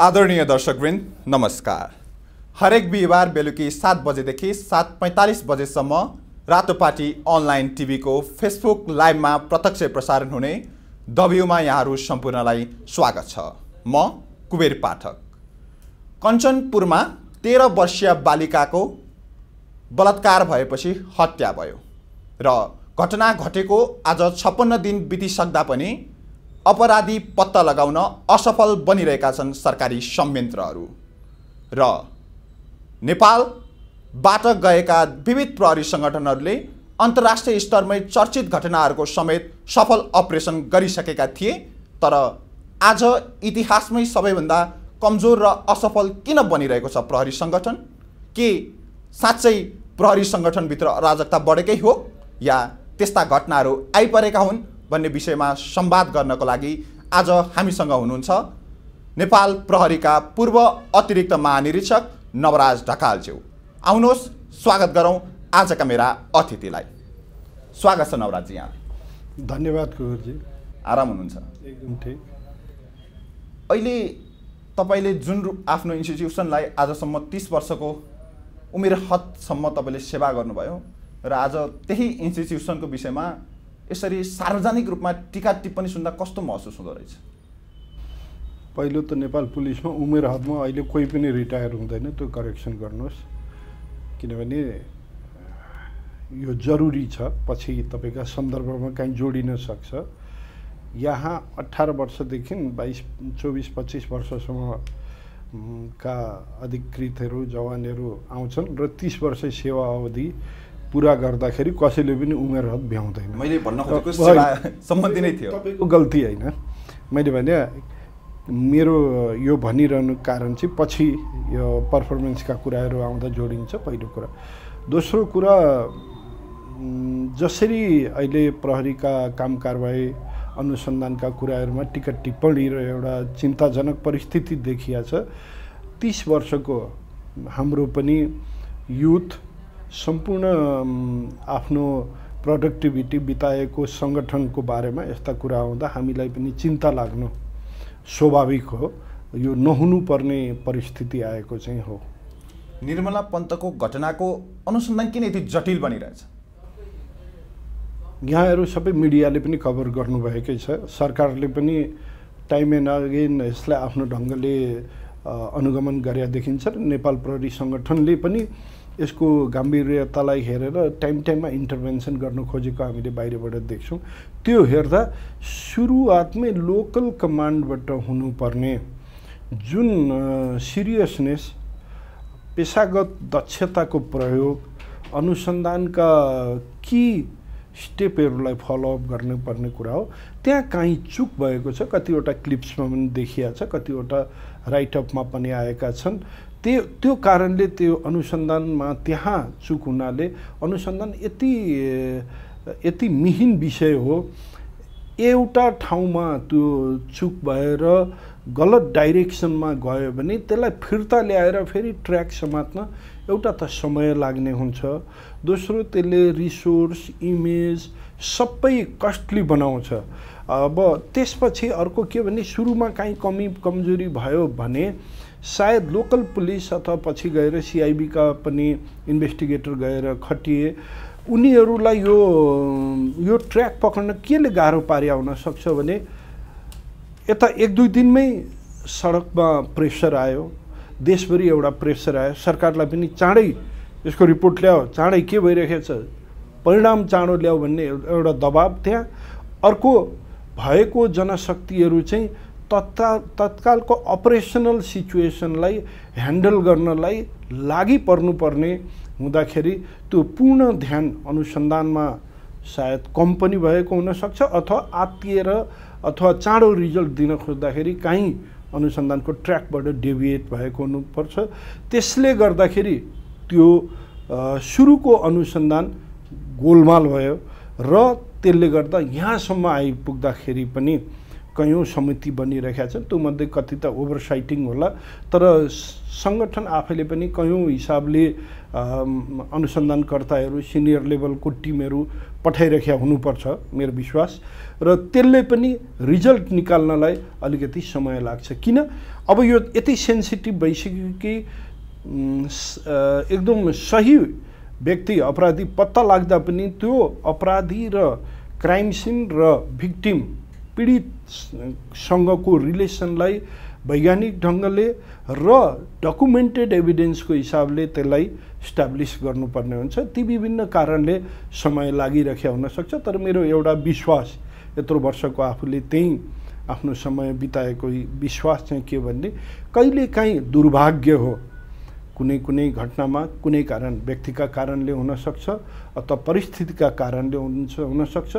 आदरणीय दर्शकवृन्द नमस्कार हरेक बिहिबार बेलुकी सात बजेदेखि सात पैँतालिस बजेसम्म रातोपाटी अनलाइन टिभीको फेसबुक लाइभमा प्रत्यक्ष प्रसारण हुने डब्युमा यहाँहरू सम्पूर्णलाई स्वागत छ म कुबेर पाठक कञ्चनपुरमा तेह्र वर्षीय बालिकाको बलात्कार भएपछि हत्या भयो र घटना घटेको आज छप्पन्न दिन बितिसक्दा पनि अपराधी पत्ता लगाउन असफल बनिरहेका छन् सरकारी संयन्त्रहरू र नेपालबाट गएका विविध प्रहरी सङ्गठनहरूले अन्तर्राष्ट्रिय स्तरमै चर्चित घटनाहरूको समेत सफल अपरेसन गरिसकेका थिए तर आज इतिहासमै सबैभन्दा कमजोर र असफल किन बनिरहेको छ प्रहरी सङ्गठन के साँच्चै प्रहरी सङ्गठनभित्र अराजकता बढेकै हो या त्यस्ता घटनाहरू आइपरेका हुन् भन्ने विषयमा संवाद गर्नको लागि आज हामीसँग हुनुहुन्छ नेपाल प्रहरीका पूर्व अतिरिक्त महानिरीक्षक नवराज ढकालज्यू आउनुहोस् स्वागत गरौँ आजका मेरा अतिथिलाई स्वागत छ नवराजी यहाँ धन्यवाद कुवरजी आराम हुनुहुन्छ एकदम ठिक अहिले तपाईँले जुन आफ्नो इन्स्टिट्युसनलाई आजसम्म तिस वर्षको उमेर हदसम्म तपाईँले सेवा गर्नुभयो र आज त्यही इन्स्टिट्युसनको विषयमा यसरी सार्वजनिक रूपमा टिका टिप्पणी सुन्दा कस्तो महसुस हुँदो रहेछ पहिलो त नेपाल पुलिसमा उमेर हदमा अहिले कोही पनि रिटायर हुँदैन त्यो करेक्सन गर्नुहोस् किनभने यो जरुरी छ पछि तपाईँका सन्दर्भमा काहीँ जोडिन सक्छ यहाँ अठार वर्षदेखि बाइस चौबिस पच्चिस वर्षसम्म का अधिकृतहरू जवानहरू आउँछन् र तिस वर्ष सेवा अवधि पुरा गर्दाखेरि कसैले पनि उमेर हद भ्याउँदैन मैले भन्न सम्बन्धी नै थियो तपाईँको गल्ती होइन मैले भने मेरो यो भनिरहनु कारण चाहिँ पछि यो पर्फर्मेन्सका कुराहरू आउँदा जोडिन्छ पहिलो कुरा दोस्रो कुरा जसरी अहिले प्रहरीका काम कारवाही अनुसन्धानका कुराहरूमा टिकट टिप्पणी र एउटा चिन्ताजनक परिस्थिति देखिया छ तिस वर्षको हाम्रो पनि युथ सम्पूर्ण आफ्नो प्रडक्टिभिटी बिताएको सङ्गठनको बारेमा यस्ता कुरा आउँदा हामीलाई पनि चिन्ता लाग्नु स्वाभाविक हो यो नहुनुपर्ने परिस्थिति आएको चाहिँ हो निर्मला पन्तको घटनाको अनुसन्धान किन यति जटिल बनिरहेछ यहाँहरू सबै मिडियाले पनि कभर गर्नुभएकै छ सरकारले पनि टाइम एन्ड अगेन यसलाई आफ्नो ढङ्गले अनुगमन गरे देखिन्छ नेपाल प्रहरी सङ्गठनले पनि यसको गम्भीर्यतालाई हेरेर टाइम टाइममा इन्टरभेन्सन गर्न खोजेको हामीले बाहिरबाट देख्छौँ त्यो हेर्दा सुरुवातमै लोकल कमान्डबाट हुनुपर्ने जुन सिरियसनेस पेसागत दक्षताको प्रयोग अनुसन्धानका कि स्टेपहरूलाई फलोअप गर्नुपर्ने कुरा हो त्यहाँ काहीँ चुक भएको छ कतिवटा क्लिप्समा पनि देखिया छ कतिवटा राइटअपमा पनि आएका छन् त्यो त्यो कारणले त्यो अनुसन्धानमा त्यहाँ चुक हुनाले अनुसन्धान यति यति मिहिन विषय हो एउटा ठाउँमा त्यो चुक भएर गलत डाइरेक्सनमा गयो भने त्यसलाई फिर्ता ल्याएर फेरि ट्र्याक समात्न एउटा त समय लाग्ने हुन्छ दोस्रो त्यसले रिसोर्स इमेज सबै कस्टली बनाउँछ अब त्यसपछि अर्को के भने सुरुमा काहीँ कमी कमजोरी भयो भने सायद लोकल पुलिस अथवा पछि गएर सिआइबीका पनि इन्भेस्टिगेटर गएर खटिए उनीहरूलाई यो यो ट्र्याक पक्रन केले गाह्रो पारि आउन सक्छ भने यता एक दुई दिनमै सडकमा प्रेसर आयो देशभरि एउटा प्रेसर आयो सरकारलाई पनि चाँडै यसको रिपोर्ट ल्याओ चाँडै के भइरहेको छ परिणाम चाँडो ल्याऊ भन्ने एउटा दबाब त्यहाँ अर्को भएको जनशक्तिहरू चाहिँ तत्काल तत्कालको अपरेसनल सिचुएसनलाई ह्यान्डल गर्नलाई लागि पर्नुपर्ने हुँदाखेरि त्यो पूर्ण ध्यान अनुसन्धानमा सायद कम पनि भएको हुनसक्छ अथवा आत्तिएर अथवा चाँडो रिजल्ट दिन खोज्दाखेरि काहीँ अनुसन्धानको ट्र्याकबाट डेभिएट भएको हुनुपर्छ त्यसले गर्दाखेरि त्यो सुरुको अनुसन्धान गोलमाल भयो र त्यसले गर्दा यहाँसम्म आइपुग्दाखेरि पनि कयौँ समिति बनिरहेका छन् त्योमध्ये कति त ओभरसाइटिङ होला तर सङ्गठन आफैले पनि कयौँ हिसाबले अनुसन्धानकर्ताहरू सिनियर लेभलको टिमहरू पठाइरहेका हुनुपर्छ मेरो विश्वास र त्यसले पनि रिजल्ट निकाल्नलाई अलिकति समय लाग्छ किन अब यो यति सेन्सिटिभ भइसक्यो कि एकदम सही व्यक्ति अपराधी पत्ता लाग्दा पनि त्यो अपराधी र क्राइम सिन र भिक्टिम पीडित सँगको रिलेसनलाई वैज्ञानिक ढङ्गले र डकुमेन्टेड एभिडेन्सको हिसाबले त्यसलाई इस्टाब्लिस गर्नुपर्ने हुन्छ ती विभिन्न कारणले समय लागिरहेको हुनसक्छ तर मेरो एउटा विश्वास यत्रो वर्षको आफूले त्यहीँ आफ्नो समय बिताएको विश्वास चाहिँ के भन्ने कहिलेकाहीँ दुर्भाग्य हो कुनै कुनै घटनामा कुनै कारण व्यक्तिका कारणले हुनसक्छ अथवा परिस्थितिका कारणले हुन्छ हुनसक्छ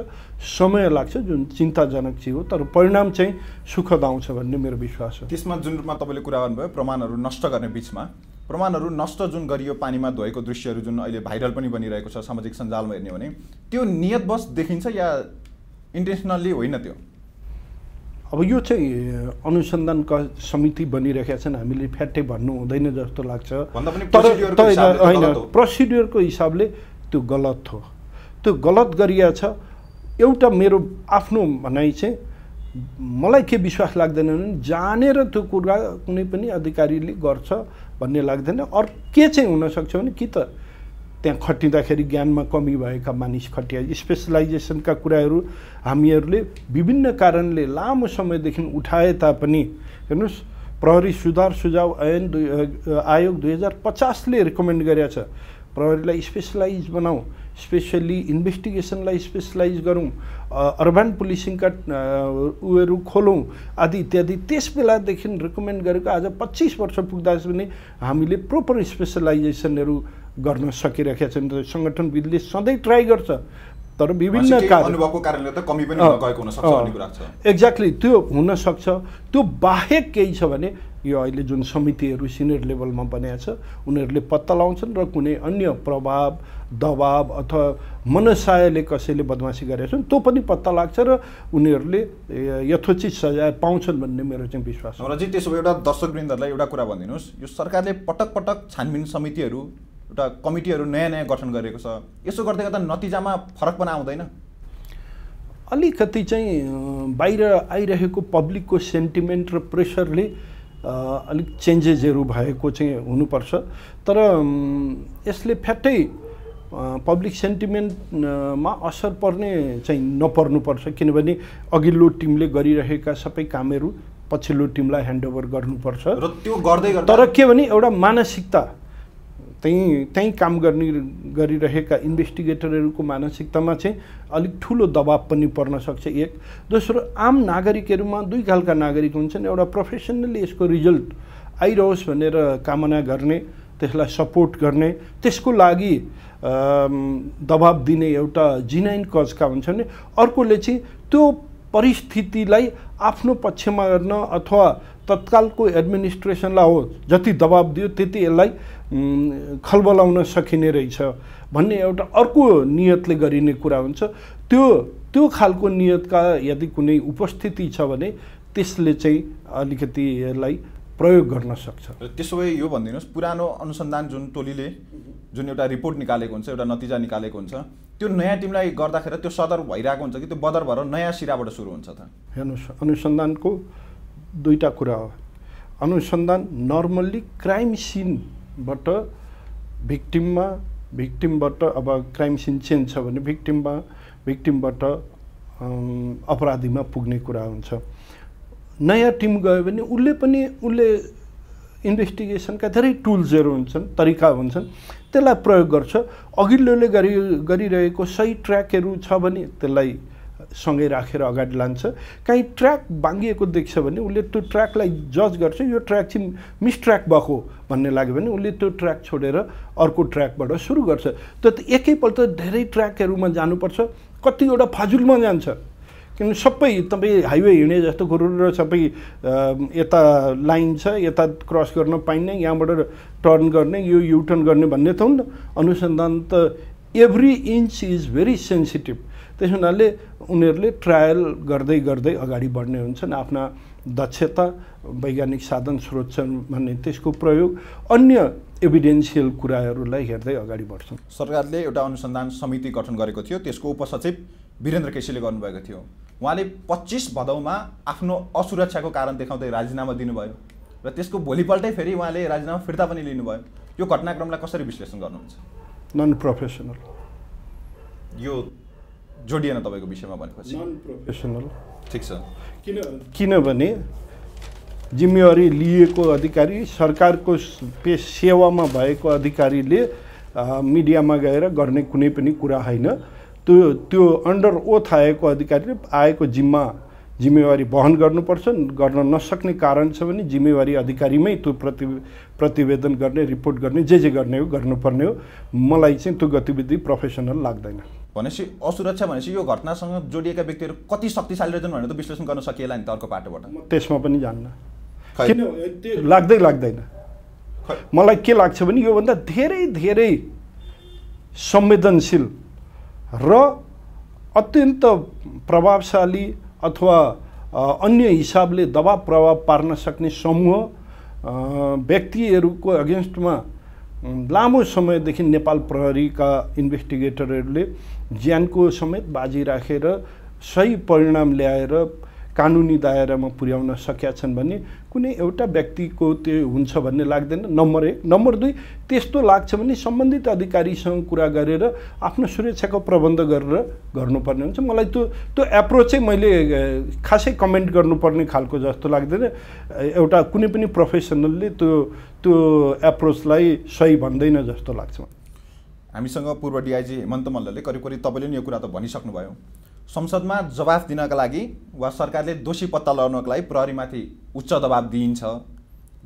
समय लाग्छ जुन चिन्ताजनक चाहिँ हो तर परिणाम चाहिँ सुखद आउँछ भन्ने मेरो विश्वास हो त्यसमा जुन रूपमा तपाईँले कुरा गर्नुभयो प्रमाणहरू नष्ट गर्ने बिचमा प्रमाणहरू नष्ट जुन गरियो पानीमा धोएको दृश्यहरू जुन अहिले भाइरल पनि बनिरहेको छ सामाजिक सञ्जालमा हेर्ने भने त्यो नियतवश देखिन्छ या इन्टेन्सनल्ली होइन त्यो अब यो चाहिँ अनुसन्धानका समिति बनिरहेका छन् हामीले फ्याट्टै भन्नु हुँदैन जस्तो लाग्छ तर होइन प्रोसिड्योरको हिसाबले त्यो गलत हो त्यो गलत गरिया छ एउटा मेरो आफ्नो भनाइ चाहिँ मलाई के विश्वास लाग्दैन भने जानेर त्यो कुरा कुनै पनि अधिकारीले गर्छ भन्ने लाग्दैन अरू के चाहिँ हुनसक्छ भने कि त त्यहाँ खटिँदाखेरि ज्ञानमा कमी भएका मानिस खटिया स्पेसलाइजेसनका कुराहरू हामीहरूले विभिन्न कारणले लामो समयदेखि उठाए तापनि हेर्नुहोस् प्रहरी सुधार सुझाव ऐन दुई आयोग दुई हजार पचासले रिकमेन्ड गरेको छ प्रहरीलाई स्पेसलाइज बनाऊ स्पेसल्ली इन्भेस्टिगेसनलाई स्पेसलाइज गरौँ अर्बन पुलिसिङका उयोहरू खोलौँ आदि इत्यादि त्यस बेलादेखि रिकमेन्ड गरेको आज पच्चिस वर्ष पुग्दा पनि हामीले प्रोपर स्पेसलाइजेसनहरू गर्न सकिरहेका छन् सङ्गठनविदले सधैँ ट्राई गर्छ तर विभिन्न एक्ज्याक्टली त्यो हुनसक्छ त्यो बाहेक केही छ भने यो अहिले जुन समितिहरू सिनियर लेभलमा बनाएको छ उनीहरूले पत्ता लगाउँछन् र कुनै अन्य प्रभाव दबाव अथवा मनसायले कसैले बदमासी गरेका छन् त्यो पनि पत्ता लाग्छ र उनीहरूले यथोचित सजाय पाउँछन् भन्ने मेरो चाहिँ विश्वास छ र चाहिँ त्यसो भए एउटा दर्शकवृन्दहरूलाई एउटा कुरा भनिदिनुहोस् यो सरकारले पटक पटक छानबिन समितिहरू एउटा कमिटीहरू नयाँ नयाँ गठन गरेको छ यसो गर्दै गर्दा नतिजामा फरक पनि आउँदैन अलिकति चाहिँ बाहिर आइरहेको पब्लिकको सेन्टिमेन्ट र प्रेसरले अलिक चेन्जेसहरू भएको चाहिँ हुनुपर्छ तर यसले फ्याट्टै पब्लिक सेन्टिमेन्टमा असर पर्ने चाहिँ नपर्नुपर्छ किनभने अघिल्लो टिमले गरिरहेका सबै कामहरू पछिल्लो टिमलाई ह्यान्डओभर गर्नुपर्छ र त्यो गर्दै तर के भने एउटा मानसिकता त्यहीँ त्यहीँ काम गर्ने गरिरहेका इन्भेस्टिगेटरहरूको मानसिकतामा चाहिँ अलिक ठुलो दबाब पनि पर्न सक्छ एक दोस्रो आम नागरिकहरूमा दुई खालका नागरिक हुन्छन् एउटा प्रोफेसनली यसको रिजल्ट आइरहोस् भनेर कामना गर्ने त्यसलाई सपोर्ट गर्ने त्यसको लागि दबाब दिने एउटा जिनाइन कजका हुन्छन् अर्कोले चाहिँ त्यो परिस्थितिलाई आफ्नो पक्षमा गर्न अथवा तत्कालको एडमिनिस्ट्रेसनलाई हो जति दबाब दियो त्यति यसलाई खलबलाउन सकिने रहेछ भन्ने एउटा अर्को नियतले गरिने कुरा हुन्छ त्यो त्यो खालको नियतका यदि कुनै उपस्थिति छ भने त्यसले चाहिँ अलिकति यसलाई प्रयोग गर्न सक्छ त्यसो भए यो भनिदिनुहोस् पुरानो अनुसन्धान जुन टोलीले जुन एउटा रिपोर्ट निकालेको हुन्छ एउटा नतिजा निकालेको हुन्छ त्यो नयाँ टिमलाई गर्दाखेरि त्यो सदर भइरहेको हुन्छ कि त्यो बदर भएर नयाँ सिराबाट सुरु हुन्छ त हेर्नुहोस् अनुसन्धानको दुईवटा कुरा हो अनुसन्धान नर्मल्ली क्राइम सिन बाट भिक्टिममा भिक्टिमबाट अब क्राइम सिन चेन्ज छ भने भिक्टिममा भिक्टिमबाट अपराधीमा पुग्ने कुरा हुन्छ नयाँ टिम गयो भने उसले पनि उसले इन्भेस्टिगेसनका धेरै टुल्सहरू हुन्छन् तरिका हुन्छन् त्यसलाई प्रयोग गर्छ अघिल्लोले गरि गरिरहेको सही ट्र्याकहरू छ भने त्यसलाई सँगै राखेर अगाडि लान्छ काहीँ ट्र्याक बाँगिएको देख्छ भने उसले त्यो ट्र्याकलाई जज गर्छ यो ट्र्याक चाहिँ मिस ट्र्याक भएको भन्ने लाग्यो भने उसले त्यो ट्र्याक छोडेर अर्को ट्र्याकबाट सुरु गर्छ त एकैपल्ट धेरै ट्र्याकहरूमा जानुपर्छ कतिवटा फाजुलमा जान्छ किनभने सबै तपाईँ हाइवे हिँडे जस्तो कुरो र सबै यता लाइन छ यता क्रस गर्न पाइने यहाँबाट टर्न गर्ने यो युटर्न गर्ने भन्ने त हुन्न अनुसन्धान त every inch is very sensitive त्यस हुनाले उनीहरूले ट्रायल गर्दै गर्दै अगाडि बढ्ने हुन्छन् आफ्ना दक्षता वैज्ञानिक साधन स्रोत छन् भन्ने त्यसको प्रयोग अन्य एभिडेन्सियल कुराहरूलाई हेर्दै अगाडि बढ्छन् सरकारले एउटा अनुसन्धान समिति गठन गरेको थियो त्यसको उपसचिव वीरेन्द्र केसीले गर्नुभएको थियो उहाँले पच्चिस भदौमा आफ्नो असुरक्षाको कारण देखाउँदै राजीनामा दिनुभयो र त्यसको भोलिपल्टै फेरि उहाँले राजीनामा फिर्ता पनि लिनुभयो यो घटनाक्रमलाई कसरी विश्लेषण गर्नुहुन्छ नन प्रोफेसनल यो जोडिएन तपाईँको विषयमा भनेपछि नन प्रोफेसनल ठिक छ किन किनभने जिम्मेवारी लिएको अधिकारी सरकारको पे सेवामा भएको अधिकारीले मिडियामा गएर गर्ने कुनै पनि कुरा होइन त्यो त्यो अन्डर ओथ आएको अधिकारीले आएको जिम्मा जिम्मेवारी वहन गर्नुपर्छ गर्न नसक्ने कारण छ भने जिम्मेवारी अधिकारीमै त्यो प्रति प्रतिवेदन गर्ने रिपोर्ट गर्ने जे जे गर्ने हो गर्नुपर्ने हो मलाई चाहिँ त्यो गतिविधि प्रोफेसनल लाग्दैन भनेपछि असुरक्षा भनेपछि यो घटनासँग जोडिएका व्यक्तिहरू कति शक्तिशाली रहेछन् भनेर त विश्लेषण गर्न सकिएला नि त अर्को पाटोबाट म त्यसमा पनि जान्न किन त्यो लाग्दै लाग्दैन मलाई के लाग्छ भने योभन्दा धेरै धेरै संवेदनशील र अत्यन्त प्रभावशाली अथवा अन्य हिसाबले दबाब प्रभाव पार्न सक्ने समूह व्यक्तिहरूको अगेन्स्टमा लामो समयदेखि नेपाल प्रहरीका इन्भेस्टिगेटरहरूले ज्यानको समेत बाजी राखेर रा, सही परिणाम ल्याएर कानुनी दायरामा पुर्याउन सकेका छन् भने कुनै एउटा व्यक्तिको त्यो हुन्छ भन्ने लाग्दैन नम्बर एक नम्बर दुई त्यस्तो लाग्छ भने सम्बन्धित अधिकारीसँग कुरा गरेर आफ्नो सुरक्षाको प्रबन्ध गरेर गर्नुपर्ने हुन्छ मलाई त्यो त्यो एप्रोच चाहिँ मैले खासै कमेन्ट गर्नुपर्ने खालको जस्तो लाग्दैन एउटा कुनै पनि प्रोफेसनलले त्यो त्यो एप्रोचलाई सही भन्दैन जस्तो लाग्छ हामीसँग पूर्व डिआइजी हेमन्त मल्लले करिब करिब तपाईँले पनि यो कुरा त भनिसक्नुभयो संसदमा जवाफ दिनका लागि वा सरकारले दोषी पत्ता लगाउनको लागि प्रहरीमाथि उच्च दबाब दिइन्छ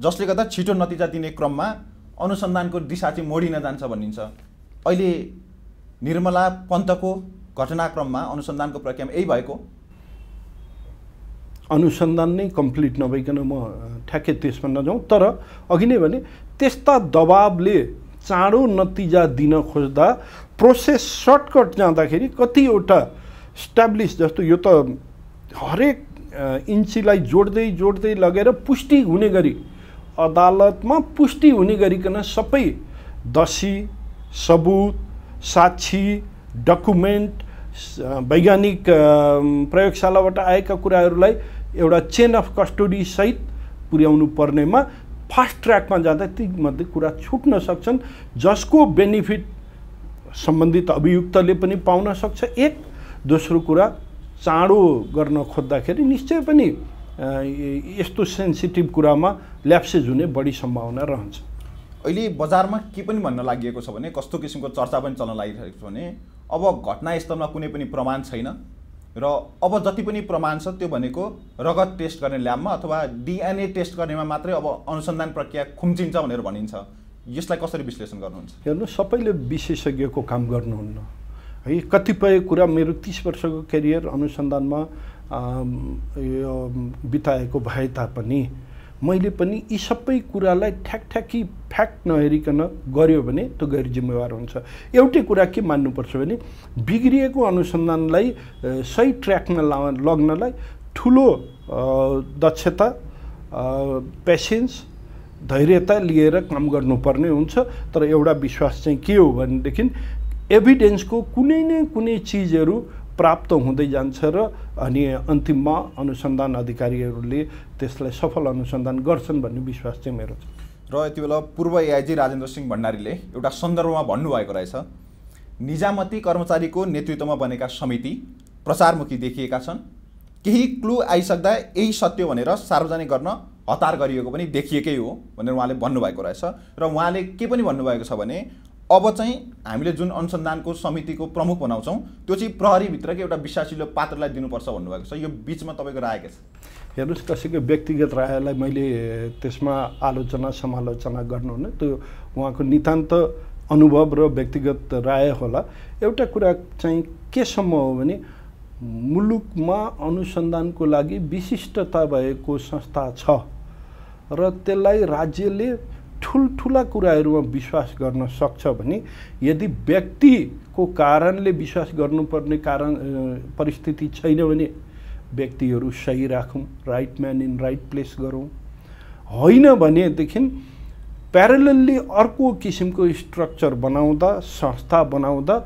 जसले गर्दा छिटो नतिजा दिने क्रममा अनुसन्धानको दिशा चाहिँ मोडिन जान्छ भनिन्छ अहिले निर्मला पन्तको घटनाक्रममा अनुसन्धानको प्रक्रियामा यही भएको अनुसन्धान नै कम्प्लिट नभइकन म ठ्याक्कै त्यसमा नजाउँ तर अघि नै भने त्यस्ता दबाबले चाँडो नतिजा दिन खोज्दा प्रोसेस सर्टकट जाँदाखेरि कतिवटा स्ट्याब्लिस जस्तो यो त हरेक इन्चीलाई जोड्दै जोड्दै लगेर पुष्टि हुने गरी अदालतमा पुष्टि हुने गरिकन सबै दसी सबुत साक्षी डकुमेन्ट वैज्ञानिक प्रयोगशालाबाट आएका कुराहरूलाई एउटा चेन अफ सहित पुर्याउनु पर्नेमा फास्ट ट्र्याकमा जाँदा तीमध्ये कुरा छुट्न सक्छन् जसको बेनिफिट सम्बन्धित अभियुक्तले पनि पाउन सक्छ एक दोस्रो कुरा चाँडो गर्न खोज्दाखेरि निश्चय पनि यस्तो सेन्सिटिभ कुरामा ल्याप्सेज हुने बढी सम्भावना रहन्छ अहिले बजारमा के पनि भन्न लागि छ भने कस्तो किसिमको चर्चा पनि चल्न लागिरहेको छ भने अब घटनास्थलमा कुनै पनि प्रमाण छैन र अब जति पनि प्रमाण छ त्यो भनेको रगत टेस्ट गर्ने ल्याबमा अथवा डिएनए टेस्ट गर्नेमा मात्रै अब अनुसन्धान प्रक्रिया खुम्चिन्छ भनेर भनिन्छ यसलाई कसरी विश्लेषण गर्नुहुन्छ हेर्नु सबैले विशेषज्ञको काम गर्नुहुन्न है कतिपय कुरा मेरो तिस वर्षको करियर अनुसन्धानमा यो बिताएको भए तापनि मैले पनि यी सबै कुरालाई ठ्याकी फ्याक्ट नहेरिकन गऱ्यो भने त्यो गैर जिम्मेवार हुन्छ एउटै कुरा के मान्नुपर्छ भने बिग्रिएको अनुसन्धानलाई सही ट्र्याकमा ला लग्नलाई ठुलो दक्षता पेसेन्स धैर्यता लिएर काम गर्नुपर्ने हुन्छ तर एउटा विश्वास चाहिँ के हो भनेदेखि एभिडेन्सको कुनै न कुनै चिजहरू प्राप्त हुँदै जान्छ र अनि अन्तिममा अनुसन्धान अधिकारीहरूले त्यसलाई सफल अनुसन्धान गर्छन् भन्ने विश्वास चाहिँ मेरो छ र यति बेला पूर्व एआइजी राजेन्द्र सिंह भण्डारीले एउटा सन्दर्भमा भन्नुभएको रहेछ निजामती कर्मचारीको नेतृत्वमा बनेका समिति प्रचारमुखी देखिएका छन् केही क्लु आइसक्दा यही सत्य भनेर सार्वजनिक गर्न हतार गरिएको पनि देखिएकै हो भनेर उहाँले भन्नुभएको रहेछ र उहाँले के पनि भन्नुभएको छ भने अब चाहिँ हामीले जुन अनुसन्धानको समितिको प्रमुख बनाउँछौँ त्यो चाहिँ प्रहरीभित्रकै एउटा विश्वासिलो पात्रलाई दिनुपर्छ भन्नुभएको छ यो बिचमा तपाईँको राय के छ हेर्नुहोस् कसैको व्यक्तिगत रायलाई मैले त्यसमा आलोचना समालोचना गर्नुहुन्न त्यो उहाँको नितान्त अनुभव र व्यक्तिगत राय होला एउटा कुरा चाहिँ केसम्म हो भने मुलुकमा अनुसन्धानको लागि विशिष्टता भएको संस्था छ र त्यसलाई राज्यले ठुल्ठुला कुराहरूमा विश्वास गर्न सक्छ भने यदि व्यक्तिको कारणले विश्वास गर्नुपर्ने कारण परिस्थिति छैन भने व्यक्तिहरू सही राखौँ right man in right place गरौँ होइन भनेदेखि प्यारलल्ली अर्को किसिमको स्ट्रक्चर बनाउँदा संस्था बनाउँदा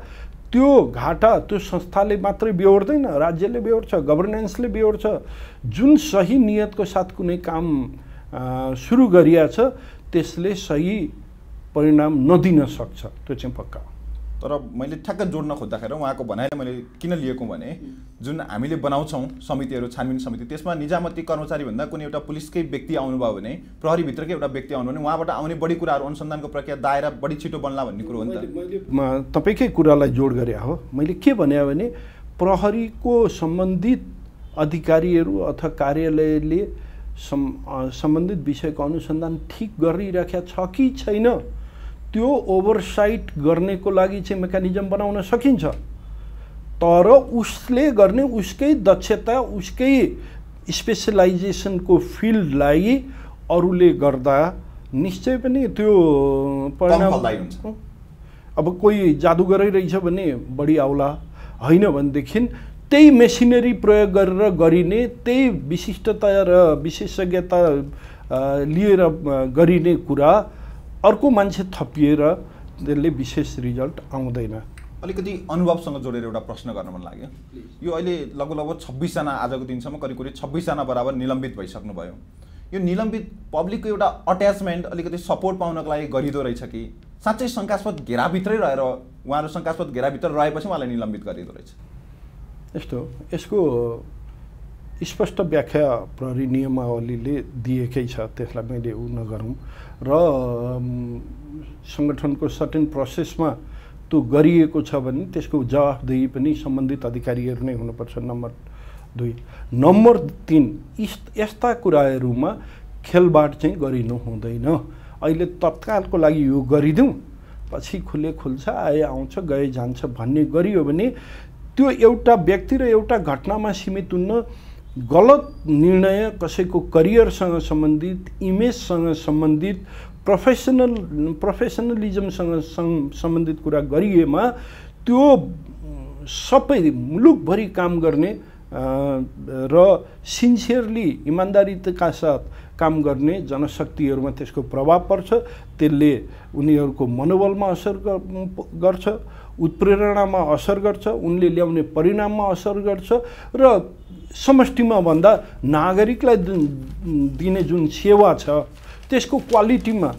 त्यो घाटा त्यो संस्थाले मात्रै बेहोर्दैन राज्यले बेहोर्छ गभर्नेन्सले बेहोर्छ जुन सही नियतको साथ कुनै काम सुरु गरिया छ त्यसले सही परिणाम नदिन सक्छ त्यो चाहिँ पक्का हो तर मैले ठ्याक्क जोड्न खोज्दाखेरि उहाँको भनाइलाई मैले किन लिएको भने जुन हामीले बनाउँछौँ समितिहरू छानबिन समिति त्यसमा निजामती कर्मचारीभन्दा कुनै एउटा पुलिसकै व्यक्ति आउनुभयो भने प्रहरीभित्रकै एउटा व्यक्ति आउनुभयो भने उहाँबाट आउने बढी कुराहरू अनुसन्धानको प्रक्रिया दायरा बढी छिटो बन्ला भन्ने कुरो हो नि त म तपाईँकै कुरालाई जोड गरे हो मैले के भने भने प्रहरीको सम्बन्धित अधिकारीहरू अथवा कार्यालयले सम्बन्धित विषयको अनुसन्धान ठिक गरिरहेको छ कि छैन त्यो ओभरसाइट गर्नेको लागि चाहिँ मेकानिजम बनाउन सकिन्छ तर उसले गर्ने उसकै दक्षता उसकै स्पेसलाइजेसनको फिल्डलाई अरूले गर्दा निश्चय पनि त्यो परिणाम अब कोही जादुगरै रहेछ भने बढी आउला होइन भनेदेखि त्यही मेसिनरी प्रयोग गरेर गरिने त्यही विशिष्टता र विशेषज्ञता लिएर गरिने कुरा अर्को मान्छे थपिएर त्यसले विशेष रिजल्ट आउँदैन अलिकति अनुभवसँग जोडेर एउटा प्रश्न गर्न मन लाग्यो यो अहिले लगभग लगभग छब्बिसजना आजको दिनसम्म करिब करिब छब्बिसजना बराबर निलम्बित भइसक्नुभयो यो निलम्बित पब्लिकको एउटा अट्याचमेन्ट अलिकति सपोर्ट पाउनको लागि गरिदो रहेछ कि साँच्चै शङ्कास्पद घेराभित्रै रहेर उहाँहरू शङ्कास्पद घेराभित्र रहेपछि उहाँलाई निलम्बित गरिँदो रहेछ यस्तो यसको स्पष्ट व्याख्या प्रहरी नियमावलीले दिएकै छ त्यसलाई मैले ऊ नगरौँ र सङ्गठनको सर्टेन प्रोसेसमा त्यो गरिएको छ भने त्यसको जवाफदेही पनि सम्बन्धित अधिकारीहरू नै हुनुपर्छ नम्बर दुई नम्बर तिन यस्ता कुराहरूमा खेलबाड चाहिँ गरिनु हुँदैन अहिले तत्कालको लागि यो गरिदिउँ पछि खुले खुल्छ आए आउँछ गए जान्छ भन्ने गरियो भने त्यो एउटा व्यक्ति र एउटा घटनामा सीमित हुन्न गलत निर्णय कसैको करियरसँग सम्बन्धित इमेजसँग सम्बन्धित प्रोफेसनल प्रोफेसनलिजमसँग सम्बन्धित कुरा गरिएमा त्यो सबै मुलुकभरि काम गर्ने र सिन्सियरली इमान्दारीका साथ काम गर्ने जनशक्तिहरूमा त्यसको प्रभाव पर्छ त्यसले उनीहरूको मनोबलमा असर गर्छ उत्प्रेरणामा असर गर्छ उनले ल्याउने परिणाममा असर गर्छ र समष्टिमा भन्दा नागरिकलाई दिने जुन सेवा छ त्यसको क्वालिटीमा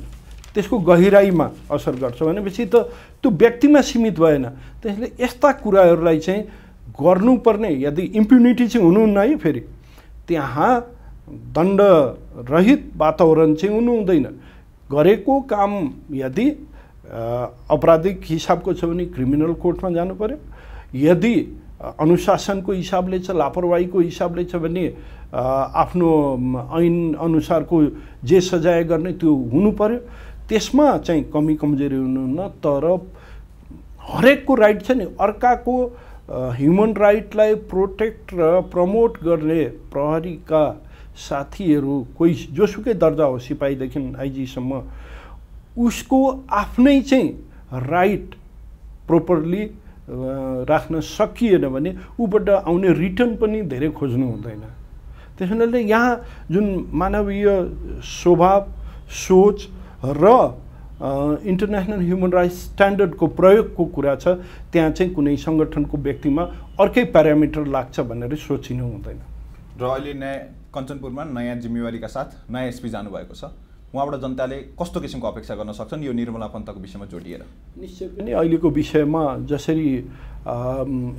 त्यसको गहिराइमा असर गर्छ भनेपछि त त्यो व्यक्तिमा सीमित भएन त्यसले यस्ता कुराहरूलाई चाहिँ गर्नुपर्ने यदि इम्प्युनिटी चाहिँ हुनुहुन्न है फेरि त्यहाँ दण्डरहित वातावरण चाहिँ हुनु हुँदैन गरेको काम यदि अपराधिक हिसाबको छ भने क्रिमिनल कोर्टमा जानु पऱ्यो यदि अनुशासनको हिसाबले छ लापरवाहीको हिसाबले छ भने आफ्नो ऐन अनुसारको जे सजाय गर्ने त्यो हुनु पऱ्यो त्यसमा चाहिँ कमी कमजोरी हुनुहुन्न तर हरेकको राइट छ नि अर्काको ह्युमन राइटलाई प्रोटेक्ट र प्रमोट गर्ने प्रहरीका साथीहरू कोही जोसुकै दर्जा हो सिपाहीदेखि आइजीसम्म उसको आफ्नै चाहिँ राइट प्रोपरली राख्न सकिएन भने ऊबाट आउने रिटर्न पनि धेरै खोज्नु हुँदैन त्यस हुनाले यहाँ जुन मानवीय स्वभाव सोच र इन्टरनेसनल ह्युमन राइट्स स्ट्यान्डर्डको प्रयोगको कुरा छ त्यहाँ चाहिँ कुनै सङ्गठनको व्यक्तिमा अर्कै प्यारामिटर लाग्छ भनेर सोचिनु हुँदैन र अहिले नयाँ कञ्चनपुरमा नयाँ जिम्मेवारीका साथ नयाँ एसपी जानुभएको छ उहाँबाट जनताले कस्तो किसिमको अपेक्षा गर्न सक्छन् यो निर्मला पन्तको विषयमा जोडिएर निश्चय पनि अहिलेको विषयमा जसरी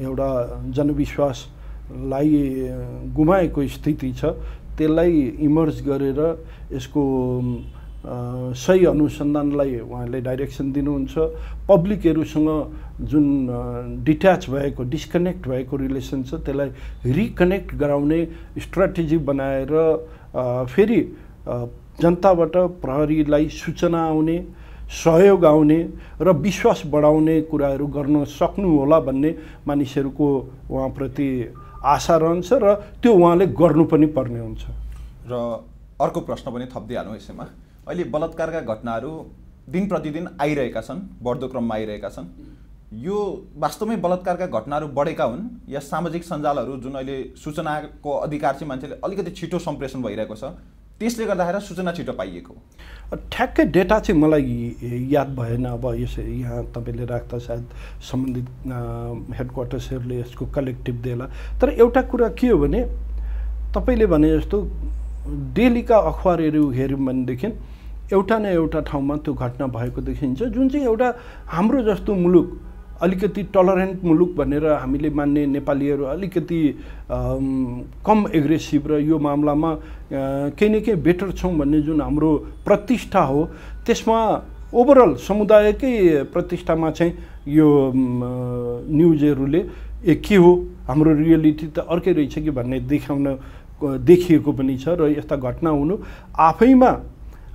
एउटा जनविश्वासलाई गुमाएको स्थिति छ त्यसलाई इमर्ज गरेर यसको सही अनुसन्धानलाई उहाँले डाइरेक्सन दिनुहुन्छ पब्लिकहरूसँग जुन डिट्याच भएको डिस्कनेक्ट भएको रिलेसन छ त्यसलाई रिकनेक्ट गराउने स्ट्राटेजी बनाएर फेरि जनताबाट प्रहरीलाई सूचना आउने सहयोग आउने र विश्वास बढाउने कुराहरू गर्न सक्नु होला भन्ने मानिसहरूको उहाँप्रति आशा रहन्छ र त्यो उहाँले गर्नु पनि पर्ने हुन्छ र अर्को प्रश्न पनि थपिदिइहालौँ यसैमा अहिले बलात्कारका घटनाहरू दिन प्रतिदिन आइरहेका छन् बढ्दो क्रममा आइरहेका छन् यो वास्तवमै बलात्कारका घटनाहरू बढेका हुन् या सामाजिक सञ्जालहरू जुन अहिले सूचनाको अधिकार चाहिँ मान्छेले अलिकति छिटो सम्प्रेषण भइरहेको छ त्यसले गर्दाखेरि सूचना छिटो पाइएको ठ्याक्कै डेटा चाहिँ मलाई याद भएन अब यस यहाँ तपाईँले राख्दा सायद सम्बन्धित हेडक्वार्टर्सहरूले यसको कलेक्टिभ दिएला तर एउटा कुरा के हो भने तपाईँले भने जस्तो डेलीका अखबारहरू हेऱ्यौँ भनेदेखि एउटा न एउटा ठाउँमा त्यो घटना भएको देखिन्छ जुन चाहिँ एउटा हाम्रो जस्तो मुलुक अलिकति टलरेन्ट मुलुक भनेर हामीले मान्ने नेपालीहरू अलिकति कम एग्रेसिभ र यो मामलामा केही न केही बेटर छौँ भन्ने जुन हाम्रो प्रतिष्ठा हो त्यसमा ओभरअल समुदायकै प्रतिष्ठामा चाहिँ यो न्युजहरूले ए के हो हाम्रो रियालिटी त अर्कै रहेछ कि भन्ने देखाउन देखिएको पनि छ र यस्ता घटना हुनु आफैमा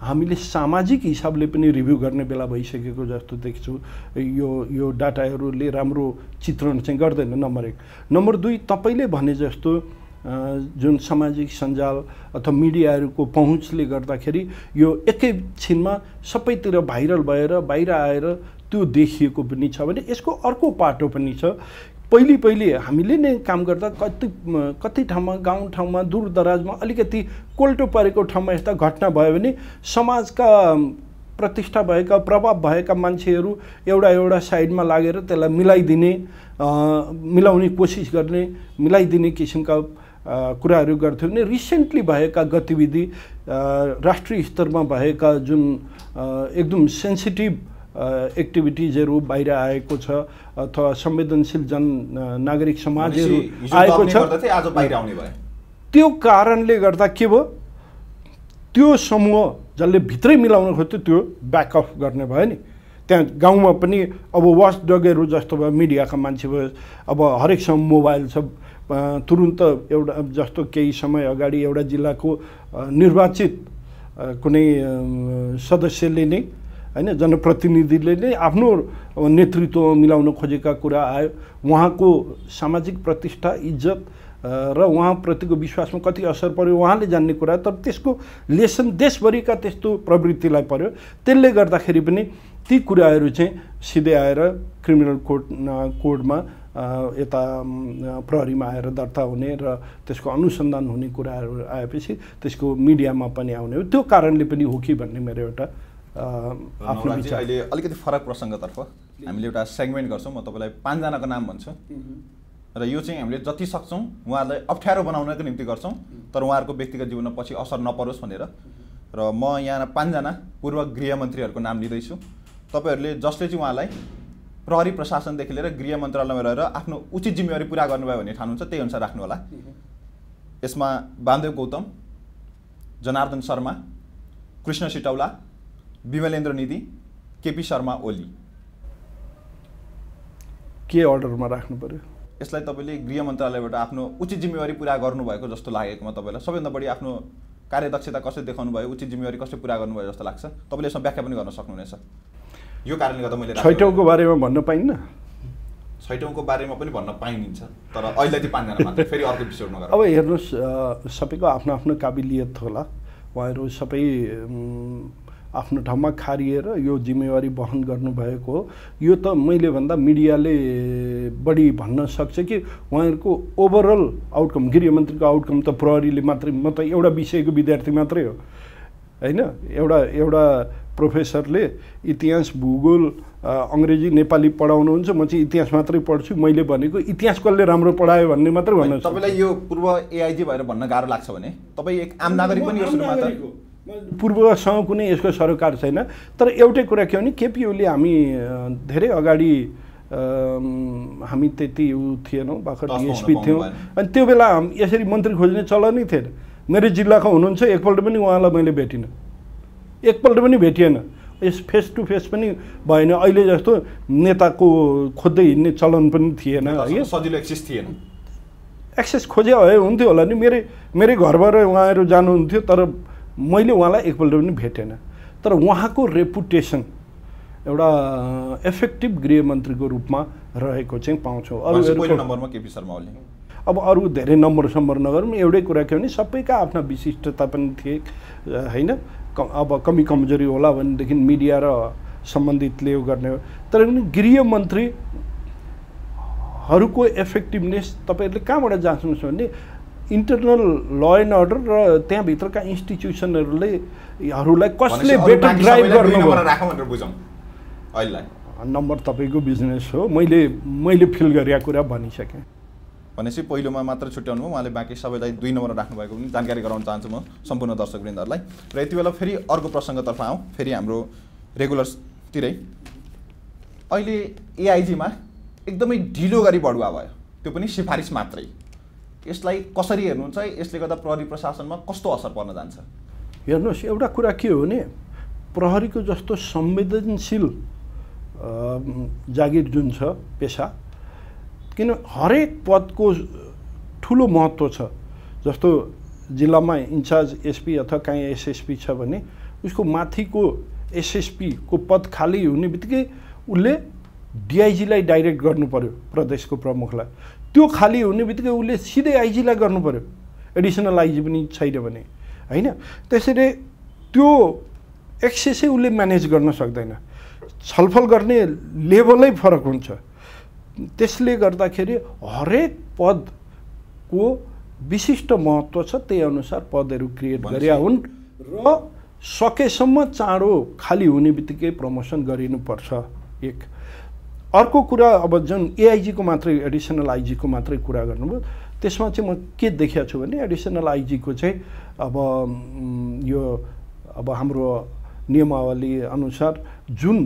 हामीले सामाजिक हिसाबले पनि रिभ्यू गर्ने बेला भइसकेको जस्तो देख्छु यो यो डाटाहरूले राम्रो चित्रण चाहिँ गर्दैन नम्बर एक नम्बर दुई तपाईँले भने जस्तो जुन सामाजिक सञ्जाल अथवा मिडियाहरूको पहुँचले गर्दाखेरि यो एकैछिनमा सबैतिर भाइरल भएर बाहिर आएर त्यो देखिएको पनि छ भने यसको अर्को पाटो पनि छ पहिले पहिले हामीले नै काम गर्दा कति कति ठाउँमा गाउँ गाउँठाउँमा दराजमा अलिकति कोल्टो परेको ठाउँमा यस्ता घटना भयो भने समाजका प्रतिष्ठा भएका प्रभाव भएका मान्छेहरू एउटा एउटा साइडमा लागेर त्यसलाई मिलाइदिने मिलाउने कोसिस गर्ने मिलाइदिने किसिमका कुराहरू गर्थ्यो भने रिसेन्टली भएका गतिविधि राष्ट्रिय स्तरमा भएका जुन एकदम सेन्सिटिभ एक्टिभिटिजहरू बाहिर आएको छ अथवा संवेदनशील जन नागरिक समाजहरू आएको छ त्यो कारणले गर्दा के भयो त्यो समूह जसले भित्रै मिलाउन खोज्थ्यो त्यो ब्याकअप गर्ने भयो नि त्यहाँ गाउँमा पनि अब वास डगेहरू जस्तो भयो मिडियाका मान्छे भयो अब हरेकसम्म मोबाइल छ तुरुन्त एउटा जस्तो केही समय अगाडि एउटा जिल्लाको निर्वाचित कुनै सदस्यले नै होइन जनप्रतिनिधिले नै आफ्नो नेतृत्व मिलाउन खोजेका कुरा आयो उहाँको सामाजिक प्रतिष्ठा इज्जत र उहाँप्रतिको विश्वासमा कति असर पर्यो उहाँले जान्ने कुरा तर त्यसको लेसन देशभरिका त्यस्तो प्रवृत्तिलाई पर्यो त्यसले गर्दाखेरि पनि ती कुराहरू चाहिँ सिधै आएर क्रिमिनल कोड कोर्टमा यता प्रहरीमा आएर दर्ता हुने र त्यसको अनुसन्धान हुने कुराहरू आएपछि त्यसको मिडियामा पनि आउने हो त्यो कारणले पनि हो कि भन्ने मेरो एउटा आफ्नो अहिले अलिकति फरक प्रसङ्गतर्फ हामीले एउटा सेगमेन्ट गर्छौँ म तपाईँलाई पाँचजनाको नाम भन्छु र यो चाहिँ हामीले जति सक्छौँ उहाँहरूलाई अप्ठ्यारो बनाउनको निम्ति गर्छौँ तर उहाँहरूको व्यक्तिगत जीवनमा पछि असर नपरोस् भनेर र म यहाँ पाँचजना पूर्व गृहमन्त्रीहरूको नाम लिँदैछु तपाईँहरूले जसले चाहिँ उहाँलाई प्रहरी प्रशासनदेखि लिएर गृह मन्त्रालयमा रहेर आफ्नो उचित जिम्मेवारी पुरा गर्नुभयो भन्ने ठानुहुन्छ त्यही अनुसार राख्नु होला यसमा बान्देव गौतम जनार्दन शर्मा कृष्ण सिटौला विमलेन्द्र निधि केपी शर्मा ओली के अर्डरमा राख्नु पर्यो यसलाई तपाईँले गृह मन्त्रालयबाट आफ्नो उचित जिम्मेवारी पुरा गर्नुभएको जस्तो लागेकोमा तपाईँलाई सबैभन्दा बढी आफ्नो कार्यदक्षता कसरी देखाउनु भयो उचित जिम्मेवारी कसरी पुरा गर्नुभयो जस्तो लाग्छ तपाईँले यसमा व्याख्या पनि गर्न सक्नुहुनेछ यो कारणले गर्दा मैले छैटौँको बारेमा भन्न पाइन्न छैटौँको बारेमा पनि भन्न पाइन्छ तर अहिले चाहिँ पाँचजना फेरि अर्को विषयमा अब हेर्नुहोस् सबैको आफ्नो आफ्नो काबिलियत होला उहाँहरू सबै आफ्नो ठाउँमा खारिएर यो जिम्मेवारी वहन गर्नुभएको हो यो त मैले भन्दा मिडियाले बढी भन्न सक्छ कि उहाँहरूको ओभरअल आउटकम गृहमन्त्रीको आउटकम त प्रहरीले मात्रै म त एउटा विषयको विद्यार्थी मात्रै हो होइन एउटा एउटा प्रोफेसरले इतिहास भूगोल अङ्ग्रेजी नेपाली पढाउनुहुन्छ म चाहिँ इतिहास मात्रै पढ्छु मैले भनेको इतिहास कसले राम्रो पढायो भन्ने मात्रै भन्नु तपाईँलाई यो पूर्व एआइजी भएर भन्न गाह्रो लाग्छ भने तपाईँ एक आम नागरिक पनि पूर्वसँग कुनै यसको सरोकार छैन तर एउटै कुरा के हो भने केपिओले हामी धेरै अगाडि हामी त्यति ऊ थिएनौँ भर्खर डिएसपी थियौँ अनि त्यो बेला यसरी मन्त्री खोज्ने चलनै थिएन मेरो जिल्लाको हुनुहुन्छ एकपल्ट पनि उहाँलाई मैले भेटिनँ एकपल्ट पनि भेटिएन यस फेस टु फेस पनि भएन अहिले जस्तो नेताको खोज्दै हिँड्ने चलन पनि थिएन है सजिलो एक्सेस थिएन एक्सेस खोजे भए हुन्थ्यो होला नि मेरै मेरै घरबाट उहाँहरू जानुहुन्थ्यो तर मैले उहाँलाई एकपल्ट पनि भेटेन तर उहाँको रेपुटेसन एउटा एफेक्टिभ गृहमन्त्रीको रूपमा रहेको चाहिँ पाउँछौँ अरू अब अरू धेरै नम्बर सम्बर नगरौँ एउटै कुरा के भने सबैका आफ्ना विशिष्टता पनि थिए होइन अब कमी कमजोरी होला भनेदेखि मिडिया र सम्बन्धितले उयो गर्ने तर पनि गृहमन्त्रीहरूको एफेक्टिभनेस तपाईँहरूले कहाँबाट जाँच्नुहोस् भने इन्टरनल ल एन्ड अर्डर र त्यहाँभित्रका इन्स्टिट्युसनहरूले हरूलाई कसले बेटर ड्राइभ गर्नु नम्बर तपाईँको बिजनेस हो मैले मैले फिल गरेका कुरा भनिसकेँ भनेपछि पहिलोमा मात्र छुट्याउनु भयो उहाँले बाँकी सबैलाई दुई नम्बर राख्नुभएको पनि जानकारी गराउन चाहन्छु म सम्पूर्ण दर्शकवृन्दहरूलाई र यति बेला फेरि अर्को प्रसङ्गतर्फ आउँ फेरि हाम्रो रेगुलर्सतिरै अहिले एआइजीमा एकदमै ढिलो गरी बढुवा भयो त्यो पनि सिफारिस मात्रै यसलाई कसरी हेर्नुहुन्छ यसले गर्दा प्रहरी प्रशासनमा कस्तो असर पर्न जान्छ हेर्नुहोस् एउटा कुरा के हो भने प्रहरीको जस्तो संवेदनशील जागिर जुन छ पेसा किन हरेक पदको ठुलो महत्त्व छ जस्तो जिल्लामा इन्चार्ज एसपी अथवा काहीँ एसएसपी छ भने उसको माथिको एसएसपीको पद खाली हुने बित्तिकै उसले डिआइजीलाई डाइरेक्ट गर्नु पर्यो प्रदेशको प्रमुखलाई त्यो खाली हुने बित्तिकै उसले सिधै आइजीलाई गर्नु पऱ्यो एडिसनल आइजी पनि छैन भने होइन त्यसैले त्यो एक्सेसै उसले म्यानेज गर्न सक्दैन छलफल गर्ने लेभलै फरक हुन्छ त्यसले गर्दाखेरि हरेक पदको विशिष्ट महत्त्व छ त्यही अनुसार पदहरू क्रिएट गरे हुन् र सकेसम्म चाँडो खाली हुने बित्तिकै प्रमोसन गरिनुपर्छ एक अर्को कुरा अब जुन एआइजीको मात्रै एडिसनल आइजीको मात्रै कुरा गर्नुभयो त्यसमा चाहिँ म के देखेको छु भने एडिसनल आइजीको चाहिँ अब यो अब हाम्रो नियमावली अनुसार जुन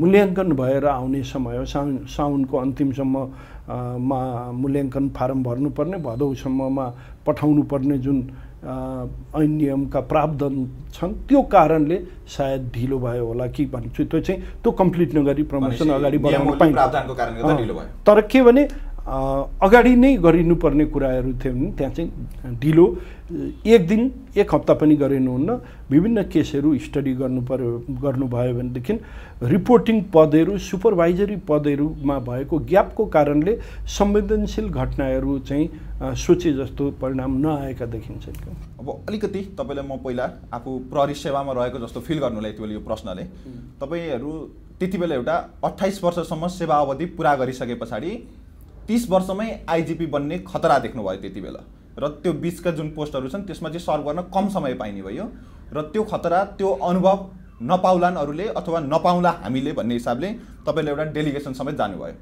मूल्याङ्कन भएर आउने समय साउन साउनको अन्तिमसम्म मा मूल्याङ्कन फारम भर्नुपर्ने भदौसम्ममा पर्ने जुन ऐन नियमका प्रावधान छन् त्यो कारणले सायद ढिलो भयो होला कि भन्छु त्यो चाहिँ त्यो कम्प्लिट नगरी प्रमोसन अगाडि बढाउनु पाइन्छ तर के भने अगाडि नै गरिनुपर्ने कुराहरू थियो भने त्यहाँ चाहिँ ढिलो एक दिन एक हप्ता पनि गरेनुहुन्न विभिन्न केसहरू स्टडी गर्नु पऱ्यो गर्नुभयो भनेदेखि रिपोर्टिङ पदहरू सुपरभाइजरी पदहरूमा भएको ग्यापको कारणले संवेदनशील घटनाहरू चाहिँ सोचे जस्तो परिणाम नआएका देखिन्छ अब अलिकति तपाईँलाई म पहिला आफू प्रहरी सेवामा रहेको जस्तो फिल गर्नुलाई त्यो यो प्रश्नले तपाईँहरू त्यति बेला एउटा अठाइस वर्षसम्म सेवा अवधि पुरा गरिसके पछाडि तिस वर्षमै आइजिपी बन्ने खतरा देख्नुभयो त्यति बेला र त्यो बिचका जुन पोस्टहरू छन् त्यसमा चाहिँ सर्भ गर्न कम समय पाइने भयो र त्यो खतरा त्यो अनुभव नपाउलान् अरूले अथवा नपाउँला हामीले भन्ने हिसाबले तपाईँले एउटा डेलिगेसन समेत जानुभयो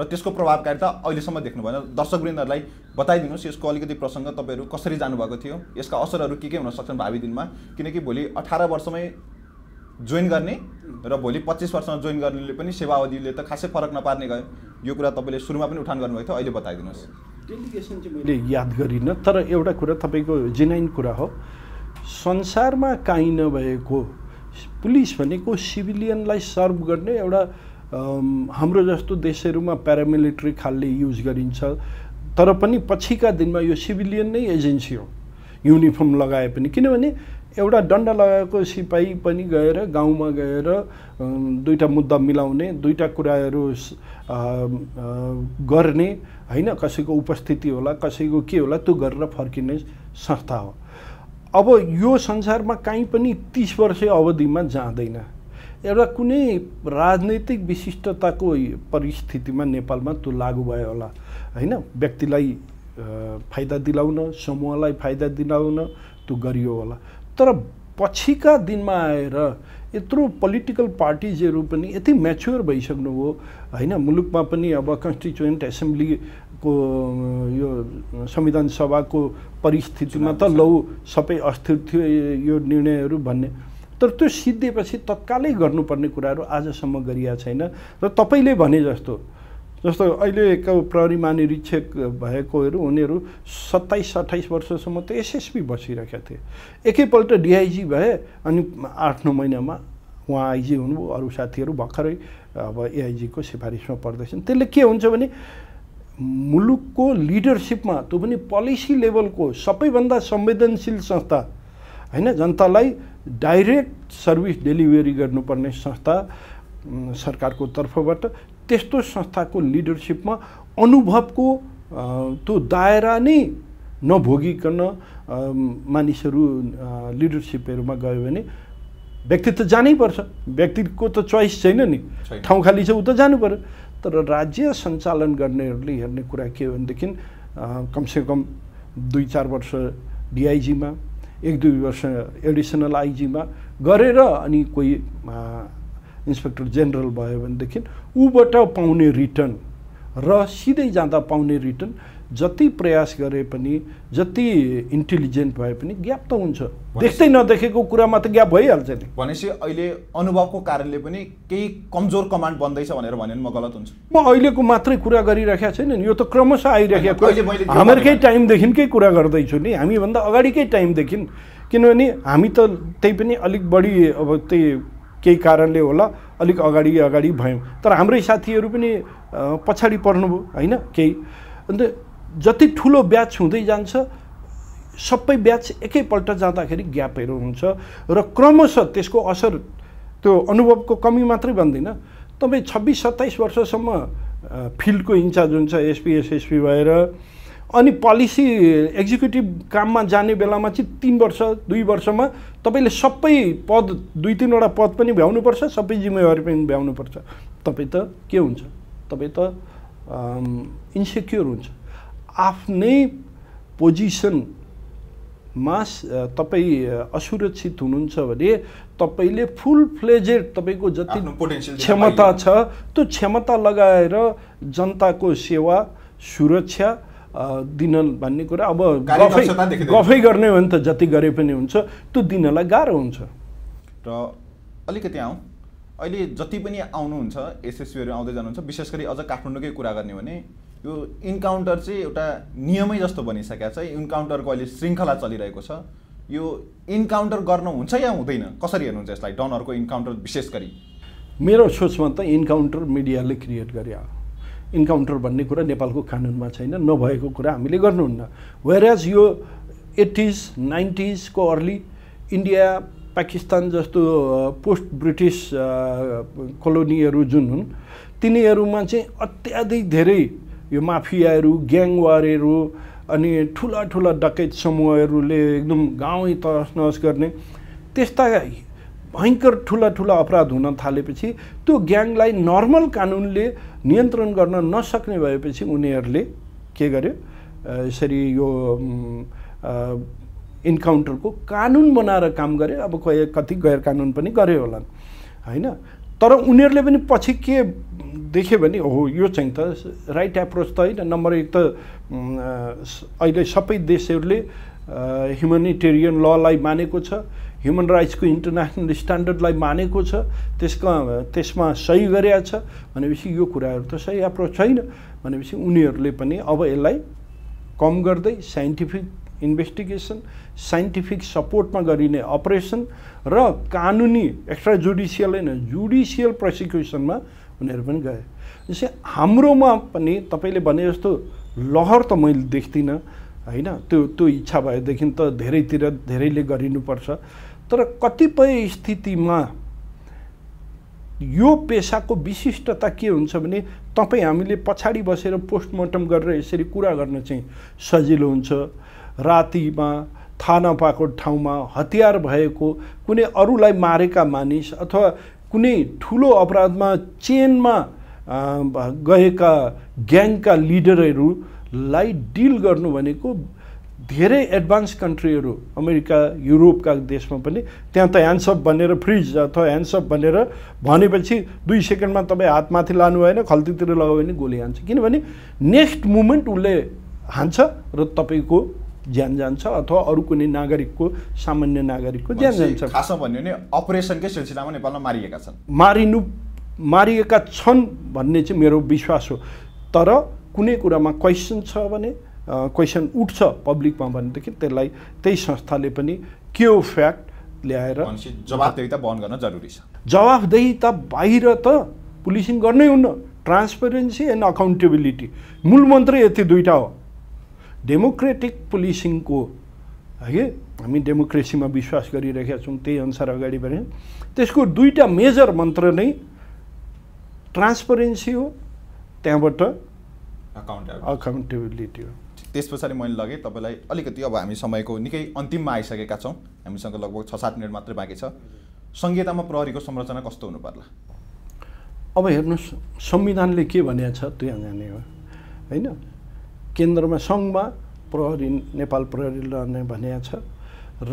र त्यसको प्रभावकारिता अहिलेसम्म देख्नु भएन दर्शकवृन्दहरूलाई बताइदिनुहोस् यसको अलिकति प्रसङ्ग तपाईँहरू कसरी जानुभएको थियो यसका असरहरू के के हुन सक्छन् भावी दिनमा किनकि भोलि अठार वर्षमै जोइन गर्ने र भोलि पच्चिस वर्षमा जोइन गर्नेले पनि सेवा अवधिले त खासै फरक नपार्ने गयो यो कुरा तपाईँले सुरुमा पनि उठान गर्नुभएको थियो अहिले बताइदिनुहोस् डेलिगेसन चाहिँ मैले याद गरिनँ तर एउटा कुरा तपाईँको जेनाइन कुरा हो संसारमा काहीँ नभएको पुलिस भनेको सिभिलियनलाई सर्भ गर्ने एउटा हाम्रो जस्तो देशहरूमा प्यारामिलिट्री खालले युज गरिन्छ तर पनि पछिका दिनमा यो सिभिलियन नै एजेन्सी हो युनिफर्म लगाए पनि किनभने एउटा दण्ड लगाएको सिपाही पनि गएर गाउँमा गएर दुईवटा मुद्दा मिलाउने दुईवटा कुराहरू गर्ने होइन कसैको उपस्थिति होला कसैको के होला त्यो गरेर फर्किने संस्था हो अब यो संसारमा काहीँ पनि तिस वर्ष अवधिमा जाँदैन एउटा कुनै राजनैतिक विशिष्टताको परिस्थितिमा नेपालमा त्यो लागु भयो होला होइन व्यक्तिलाई फाइदा दिलाउन समूहलाई फाइदा दिलाउन त्यो गरियो होला तर पछिका दिनमा आएर यत्रो पोलिटिकल पार्टिजहरू पनि यति म्याच्योर हो होइन मुलुकमा पनि अब कन्स्टिच्युएन्ट एसेम्ब्लीको यो संविधान सभाको परिस्थितिमा त लौ सबै अस्थिर थियो यो निर्णयहरू भन्ने तर त्यो सिद्धिएपछि तत्कालै गर्नुपर्ने कुराहरू आजसम्म गरिएको छैन र तपाईँले भने जस्तो जस्तो अहिलेको प्रहरीमा निरीक्षक भएकोहरू उनीहरू सत्ताइस अट्ठाइस वर्षसम्म त एसएसपी बसिरहेका थिए एकैपल्ट डिआइजी भए अनि आठ नौ महिनामा उहाँ आइजी हुनुभयो अरू साथीहरू भर्खरै अब एआइजीको सिफारिसमा पर्दैछन् त्यसले के हुन्छ भने मुलुकको लिडरसिपमा त्यो पनि पोलिसी लेभलको सबैभन्दा संवेदनशील संस्था होइन जनतालाई डाइरेक्ट सर्भिस डेलिभरी गर्नुपर्ने संस्था सरकारको तर्फबाट त्यस्तो संस्थाको लिडरसिपमा अनुभवको त्यो दायरा नै नभोगिकन मानिसहरू लिडरसिपहरूमा गयो भने व्यक्ति त जानैपर्छ व्यक्तिको त चोइस छैन नि ठाउँ खाली छ ऊ त जानु पऱ्यो तर राज्य सञ्चालन गर्नेहरूले हेर्ने कुरा के हो भनेदेखि कमसेकम दुई चार वर्ष डिआइजीमा एक दुई वर्ष एडिसनल आइजीमा गरेर अनि कोही इन्सपेक्टर जेनरल भयो भनेदेखि ऊबाट पाउने रिटर्न र सिधै जाँदा पाउने रिटर्न जति प्रयास गरे पनि जति इन्टेलिजेन्ट भए पनि ग्याप त हुन्छ देख्दै नदेखेको कुरामा त ग्याप भइहाल्छ नि भनेपछि अहिले अनुभवको कारणले पनि केही कमजोर कमान्ड बन्दैछ भनेर भने म गलत हुन्छ म अहिलेको मात्रै कुरा गरिरहेको छैन नि यो त क्रमशः आइरहेको हाम्रोकै टाइमदेखिकै कुरा गर्दैछु नि हामीभन्दा अगाडिकै टाइमदेखि किनभने हामी त त्यही पनि अलिक बढी अब त्यही केही कारणले होला अलिक अगाडि अगाडि भयौँ तर हाम्रै साथीहरू पनि पछाडि पर्नुभयो होइन केही अन्त जति ठुलो ब्याच हुँदै जान्छ सबै ब्याच एकैपल्ट जाँदाखेरि ग्यापहरू हुन्छ र क्रमशः त्यसको असर त्यो अनुभवको कमी मात्रै भन्दिनँ तपाईँ छब्बिस सत्ताइस वर्षसम्म फिल्डको इन्चार्ज हुन्छ एसपी एसएसपी भएर अनि पोलिसी एक्जिक्युटिभ काममा जाने बेलामा चाहिँ तिन वर्ष दुई वर्षमा तपाईँले सबै पद दुई तिनवटा पद पनि भ्याउनुपर्छ सबै जिम्मेवारी पनि भ्याउनुपर्छ तपाईँ त के हुन्छ तपाईँ त इन्सेक्योर हुन्छ आफ्नै पोजिसनमा तपाईँ असुरक्षित हुनुहुन्छ भने तपाईँले फुल फ्लेजेड तपाईँको जति क्षमता छ त्यो क्षमता लगाएर जनताको सेवा सुरक्षा दिन भन्ने कुरा अब गफै गफै गर्ने हो नि त जति गरे पनि हुन्छ त्यो दिनलाई गाह्रो हुन्छ र अलिकति आउँ अहिले जति पनि आउनुहुन्छ एसएसबीहरू आउँदै जानुहुन्छ विशेष गरी अझ काठमाडौँकै कुरा गर्ने भने यो इन्काउन्टर चाहिँ एउटा नियमै जस्तो बनिसकेको छ इन्काउन्टरको अहिले श्रृङ्खला चलिरहेको छ यो इन्काउन्टर गर्नु हुन्छ या हुँदैन कसरी हेर्नुहुन्छ यसलाई डनहरूको इन्काउन्टर विशेष गरी मेरो सोचमा त इन्काउन्टर मिडियाले क्रिएट गरे इन्काउन्टर भन्ने कुरा नेपालको कानुनमा छैन नभएको कुरा हामीले गर्नुहुन्न वेयर एज यो एट्टिज नाइन्टिजको अर्ली इन्डिया पाकिस्तान जस्तो पोस्ट ब्रिटिस कोलोनीहरू जुन हुन् तिनीहरूमा चाहिँ अत्याधिक धेरै यो माफियाहरू ग्याङवारहरू अनि ठुला ठुला डकैत समूहहरूले एकदम गाउँ तहस नहस गर्ने त्यस्ता भयङ्कर ठुला ठुला अपराध हुन थालेपछि त्यो ग्याङलाई नर्मल कानुनले नियन्त्रण गर्न नसक्ने भएपछि उनीहरूले के गर्यो यसरी यो इन्काउन्टरको कानुन बनाएर काम गरे अब कोही कति गैर कानुन पनि गरे होलान् होइन तर उनीहरूले पनि पछि के देख्यो भने हो यो चाहिँ त राइट एप्रोच त होइन नम्बर एक त अहिले सबै देशहरूले ह्युमेनिटेरियन ललाई मानेको छ ह्युमन राइट्सको इन्टरनेसनल स्ट्यान्डर्डलाई मानेको छ त्यसका त्यसमा सही गरेका छ भनेपछि यो कुराहरू त सही एप्रोच छैन भनेपछि उनीहरूले पनि अब यसलाई कम गर्दै साइन्टिफिक इन्भेस्टिगेसन साइन्टिफिक सपोर्टमा गरिने अपरेसन र कानुनी एक्स्ट्रा जुडिसियल होइन जुडिसियल प्रोसिक्युसनमा उनीहरू पनि गए जस्तै हाम्रोमा पनि तपाईँले भने जस्तो लहर त मैले देख्दिनँ होइन त्यो त्यो इच्छा भएदेखि त धेरैतिर धेरैले गरिनुपर्छ तर कतिपय स्थितिमा यो पेसाको विशिष्टता के हुन्छ भने तपाईँ हामीले पछाडि बसेर पोस्टमार्टम गरेर यसरी कुरा गर्न चाहिँ सजिलो हुन्छ रातिमा थाहा नपाएको ठाउँमा हतियार भएको कुनै अरूलाई मारेका मानिस अथवा कुनै ठुलो अपराधमा चेनमा गएका ग्याङका लिडरहरूलाई डिल गर्नु भनेको धेरै एडभान्स कन्ट्रीहरू अमेरिका युरोपका देशमा पनि त्यहाँ त ह्यान्डसप भनेर फ्रिज अथवा ह्यान्डसप भनेर भनेपछि दुई सेकेन्डमा तपाईँ हातमाथि लानु भएन खल्तीतिर लगायो भने गोली हान्छ किनभने नेक्स्ट मुमेन्ट उसले हान्छ र तपाईँको ज्यान जान्छ अथवा अरू कुनै नागरिकको सामान्य नागरिकको ज्यान जान्छ खास भन्यो भने अपरेसनकै सिलसिलामा नेपालमा मारिएका छन् मारिनु मारिएका छन् भन्ने चाहिँ मेरो विश्वास हो तर कुनै कुरामा क्वेसन छ भने क्वेसन उठ्छ पब्लिकमा भनेदेखि त्यसलाई त्यही संस्थाले पनि के हो फ्याक्ट ल्याएर जवाबदेही त बहन गर्न जरुरी छ जवाबदेही त बाहिर त पुलिसिङ गर्नै हुन्न ट्रान्सपेरेन्सी एन्ड अकाउन्टेबिलिटी मूल मन्त्र यति दुईवटा हो डेमोक्रेटिक पुलिसिङको है हामी डेमोक्रेसीमा विश्वास गरिरहेका छौँ त्यही अनुसार अगाडि बढ्यौँ त्यसको दुईवटा मेजर मन्त्र नै ट्रान्सपरेन्सी हो त्यहाँबाट अकाउन्टेबिलिटी हो त्यस पछाडि मैले लगेँ तपाईँलाई अलिकति अब हामी समयको निकै अन्तिममा आइसकेका छौँ हामीसँग लगभग छ सात मिनट मात्रै बाँकी छ सङ्घीयतामा प्रहरीको संरचना कस्तो हुनु पर्ला अब हेर्नुहोस् संविधानले के भनेको छ त्यो जाने हो होइन केन्द्रमा सङ्घमा प्रहरी नेपाल प्रहरी रहने भनेको छ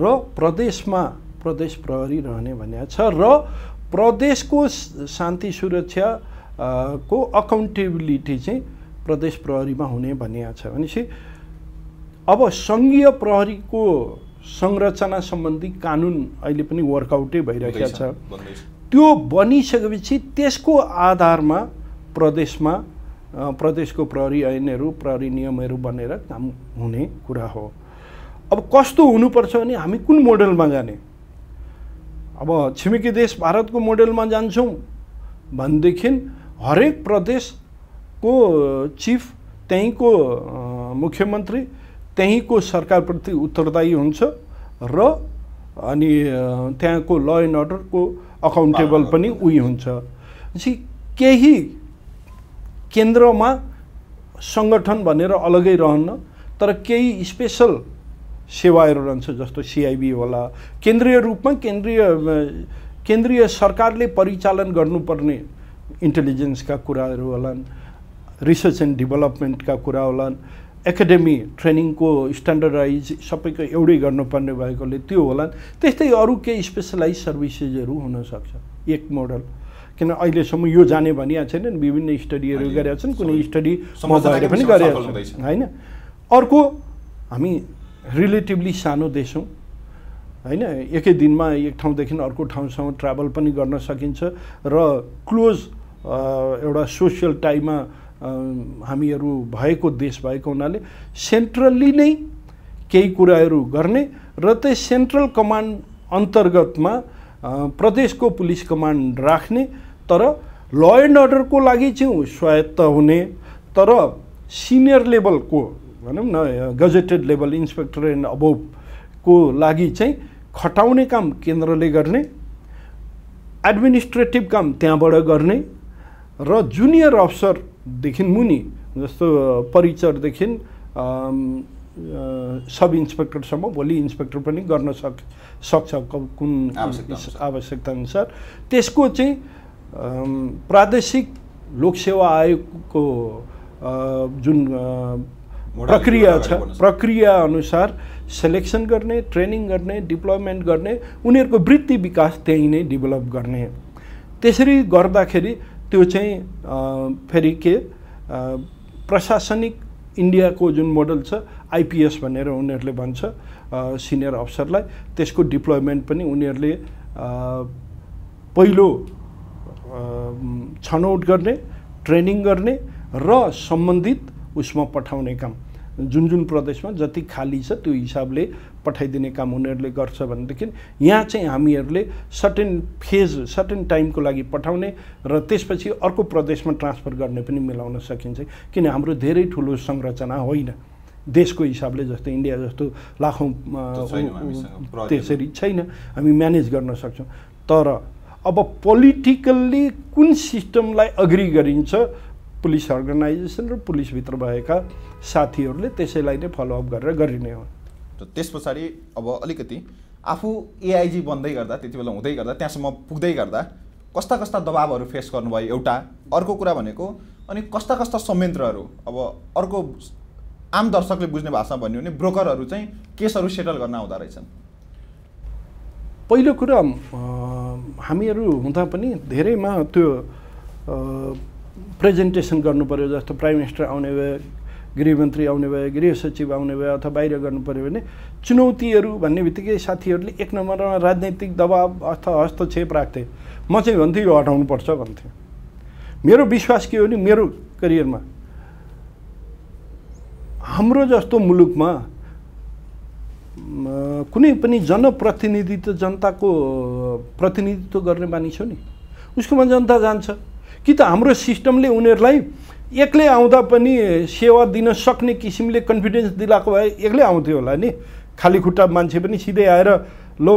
र प्रदेशमा प्रदेश प्रहरी रहने भनेको छ र प्रदेशको शान्ति सुरक्षा को अकाउन्टेबिलिटी चाहिँ प्रदेश प्रहरीमा हुने भनिएको छ भनेपछि अब सङ्घीय प्रहरीको संरचना सम्बन्धी कानुन अहिले पनि वर्कआउटै भइरहेको छ त्यो बनिसकेपछि त्यसको आधारमा प्रदेशमा प्रदेशको प्रहरी ऐनहरू प्रहरी नियमहरू बनेर काम हुने कुरा हो अब कस्तो हुनुपर्छ भने हामी कुन मोडलमा जाने अब छिमेकी देश भारतको मोडलमा जान्छौँ भनेदेखि हरेक प्रदेशको चिफ त्यहीँको मुख्यमन्त्री त्यहीँको सरकारप्रति उत्तरदायी हुन्छ र अनि त्यहाँको ल एन्ड अर्डरको अकाउन्टेबल पनि उयो हुन्छ केही केन्द्रमा सङ्गठन भनेर अलगै रहन्न तर केही स्पेसल सेवाहरू रहन्छ जस्तो सिआइबी होला केन्द्रीय रूपमा केन्द्रीय केन्द्रीय सरकारले परिचालन गर्नुपर्ने इन्टेलिजेन्सका कुराहरू होलान् रिसर्च एन्ड डेभलपमेन्टका कुरा होलान् एकाडेमी ट्रेनिङको स्ट्यान्डर्डाइज सबैको एउटै गर्नुपर्ने भएकोले त्यो होला त्यस्तै अरू केही स्पेसलाइज सर्भिसेसहरू हुनसक्छ एक मोडल किन अहिलेसम्म यो जाने भनिया छैनन् विभिन्न स्टडीहरू गरेका छन् कुनै स्टडी मजाले पनि गरेका छन् होइन अर्को हामी रिलेटिभली सानो देश हौँ होइन एकै दिनमा एक ठाउँदेखि अर्को ठाउँसम्म ट्राभल पनि गर्न सकिन्छ र क्लोज एउटा सोसियल टाइममा हामीहरू भएको देश भएको हुनाले सेन्ट्रल्ली नै केही कुराहरू गर्ने र त्यही सेन्ट्रल कमान्ड अन्तर्गतमा प्रदेशको पुलिस कमान्ड राख्ने तर ल एन्ड अर्डरको लागि चाहिँ स्वायत्त हुने तर सिनियर लेभलको भनौँ न गजेटेड लेभल इन्सपेक्टर एन्ड अबोभको लागि चाहिँ खटाउने काम केन्द्रले गर्ने एडमिनिस्ट्रेटिभ काम त्यहाँबाट गर्ने र जुनियर अफसर देखि मुनि जस्तो परिचरदेखि सब इन्सपेक्टरसम्म भोलि इन्सपेक्टर पनि गर्न सक सक्छ कुन आवश्यकता अनुसार त्यसको चाहिँ प्रादेशिक लोकसेवा आयोगको जुन प्रक्रिया छ प्रक्रिया अनुसार सेलेक्सन गर्ने ट्रेनिङ गर्ने डिप्लोयमेन्ट गर्ने उनीहरूको वृत्ति विकास त्यहीँ नै डेभलप गर्ने त्यसरी गर्दाखेरि त्यो चाहिँ फेरि के प्रशासनिक इन्डियाको जुन मोडल छ आइपिएस भनेर उनीहरूले भन्छ सिनियर अफसरलाई त्यसको डिप्लोइमेन्ट पनि उनीहरूले पहिलो छनौट गर्ने ट्रेनिङ गर्ने र सम्बन्धित उसमा पठाउने काम जुन जुन प्रदेशमा जति खाली छ त्यो हिसाबले पठाइदिने काम उनीहरूले गर्छ भनेदेखि यहाँ चाहिँ हामीहरूले सर्टेन फेज सर्टेन टाइमको लागि पठाउने र त्यसपछि अर्को प्रदेशमा ट्रान्सफर गर्ने पनि मिलाउन सकिन्छ किन हाम्रो धेरै ठुलो संरचना होइन देशको हिसाबले जस्तै इन्डिया जस्तो लाखौँ त्यसरी छैन हामी म्यानेज गर्न सक्छौँ तर अब पोलिटिकल्ली कुन सिस्टमलाई अग्री गरिन्छ पुलिस अर्गनाइजेसन र पुलिसभित्र भएका साथीहरूले त्यसैलाई नै फलोअप गरेर गरिने हो त्यस पछाडि अब अलिकति आफू एआइजी बन्दै गर्दा त्यति बेला हुँदै गर्दा त्यहाँसम्म पुग्दै गर्दा कस्ता कस्ता दबावहरू फेस गर्नुभयो एउटा अर्को कुरा भनेको अनि कस्ता कस्ता संयन्त्रहरू अब अर्को आम दर्शकले बुझ्ने भाषामा भन्यो भने ब्रोकरहरू चाहिँ केसहरू सेटल गर्न आउँदो रहेछन् पहिलो कुरा हामीहरू हुँदा पनि धेरैमा त्यो प्रेजेन्टेसन गर्नुपऱ्यो जस्तो प्राइम मिनिस्टर आउने भयो गृहमन्त्री आउने भयो गृह सचिव आउने भयो अथवा बाहिर गर्नु पऱ्यो भने चुनौतीहरू भन्ने बित्तिकै साथीहरूले एक नम्बरमा राजनैतिक दबाव अथवा हस्तक्षेप राख्थे म चाहिँ भन्थेँ यो हटाउनुपर्छ भन्थेँ मेरो विश्वास के हो भने मेरो करियरमा हाम्रो जस्तो मुलुकमा कुनै पनि त जनताको प्रतिनिधित्व गर्ने मानिस हो नि उसकोमा जनता जान्छ कि त हाम्रो सिस्टमले उनीहरूलाई एक्लै आउँदा पनि सेवा दिन सक्ने किसिमले कन्फिडेन्स दिलाएको भए एक्लै आउँथ्यो होला नि खाली खुट्टा मान्छे पनि सिधै आएर लो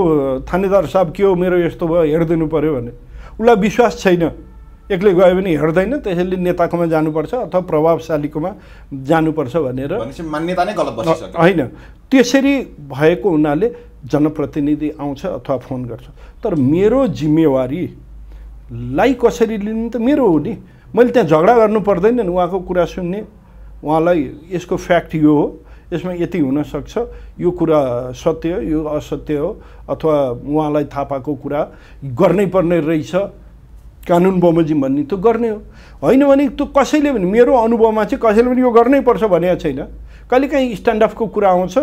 थानेदार साहब के हो मेरो यस्तो भयो हेरिदिनु पऱ्यो भने उसलाई विश्वास छैन एक्लै गयो भने हेर्दैन त्यसैले नेताकोमा जानुपर्छ अथवा प्रभावशालीकोमा जानुपर्छ भनेर मान्यता नै गलत होइन त्यसरी भएको हुनाले जनप्रतिनिधि आउँछ अथवा फोन गर्छ तर मेरो जिम्मेवारी लाई कसरी लिने त मेरो हो नि मैले त्यहाँ झगडा गर्नु पर्दैन नि उहाँको कुरा सुन्ने उहाँलाई यसको फ्याक्ट यो हो यसमा यति हुनसक्छ यो कुरा सत्य हो यो असत्य हो अथवा उहाँलाई थाहा पाएको कुरा गर्नै पर्ने रहेछ कानुन बमोजिम भन्ने त्यो गर्ने हो होइन भने त्यो कसैले पनि मेरो अनुभवमा चाहिँ कसैले पनि यो गर्नै पर्छ भनेको छैन कहिलेकाहीँ स्ट्यान्डअपको कुरा आउँछ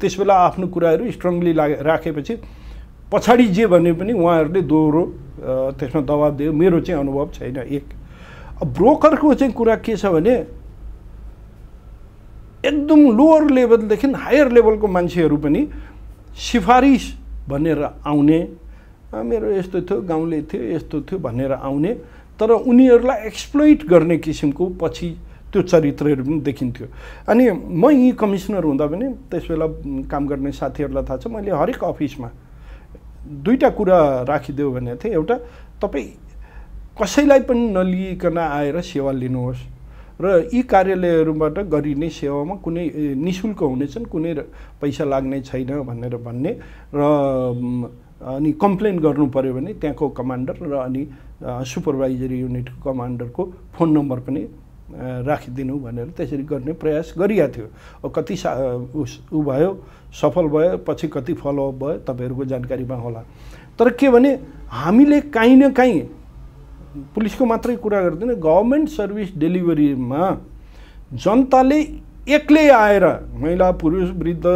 त्यसबेला आफ्नो कुराहरू स्ट्रङली लागे राखेपछि पछाडि जे भने पनि उहाँहरूले दोहोरो त्यसमा दबाब दियो मेरो चाहिँ अनुभव छैन एक ब्रोकरको चाहिँ कुरा के छ भने एकदम लोवर लेभलदेखि हायर लेभलको मान्छेहरू पनि सिफारिस भनेर आउने मेरो यस्तो थियो गाउँले थियो यस्तो थियो भनेर आउने तर उनीहरूलाई एक्सप्लोइट गर्ने किसिमको पछि त्यो चरित्रहरू पनि देखिन्थ्यो अनि म यहीँ कमिसनर हुँदा पनि त्यस बेला काम गर्ने साथीहरूलाई थाहा छ मैले हरेक अफिसमा दुईवटा कुरा राखिदियो भनेको थिएँ एउटा तपाईँ कसैलाई पनि नलिइकन आएर सेवा लिनुहोस् र यी कार्यालयहरूबाट गरिने सेवामा कुनै नि शुल्क हुनेछन् कुनै पैसा लाग्ने छैन भनेर भन्ने र अनि कम्प्लेन गर्नु पऱ्यो भने त्यहाँको कमान्डर र अनि सुपरभाइजरी युनिटको कमान्डरको फोन नम्बर पनि राखिदिनु भनेर त्यसरी गर्ने प्रयास गरिएको थियो कति सा उस ऊ भयो सफल भयो पछि कति फलोअप भयो तपाईँहरूको जानकारीमा होला तर के भने हामीले काहीँ न काहीँ पुलिसको मात्रै कुरा गर्दैन गभर्मेन्ट सर्भिस डेलिभरीमा जनताले एक्लै आएर महिला पुरुष वृद्ध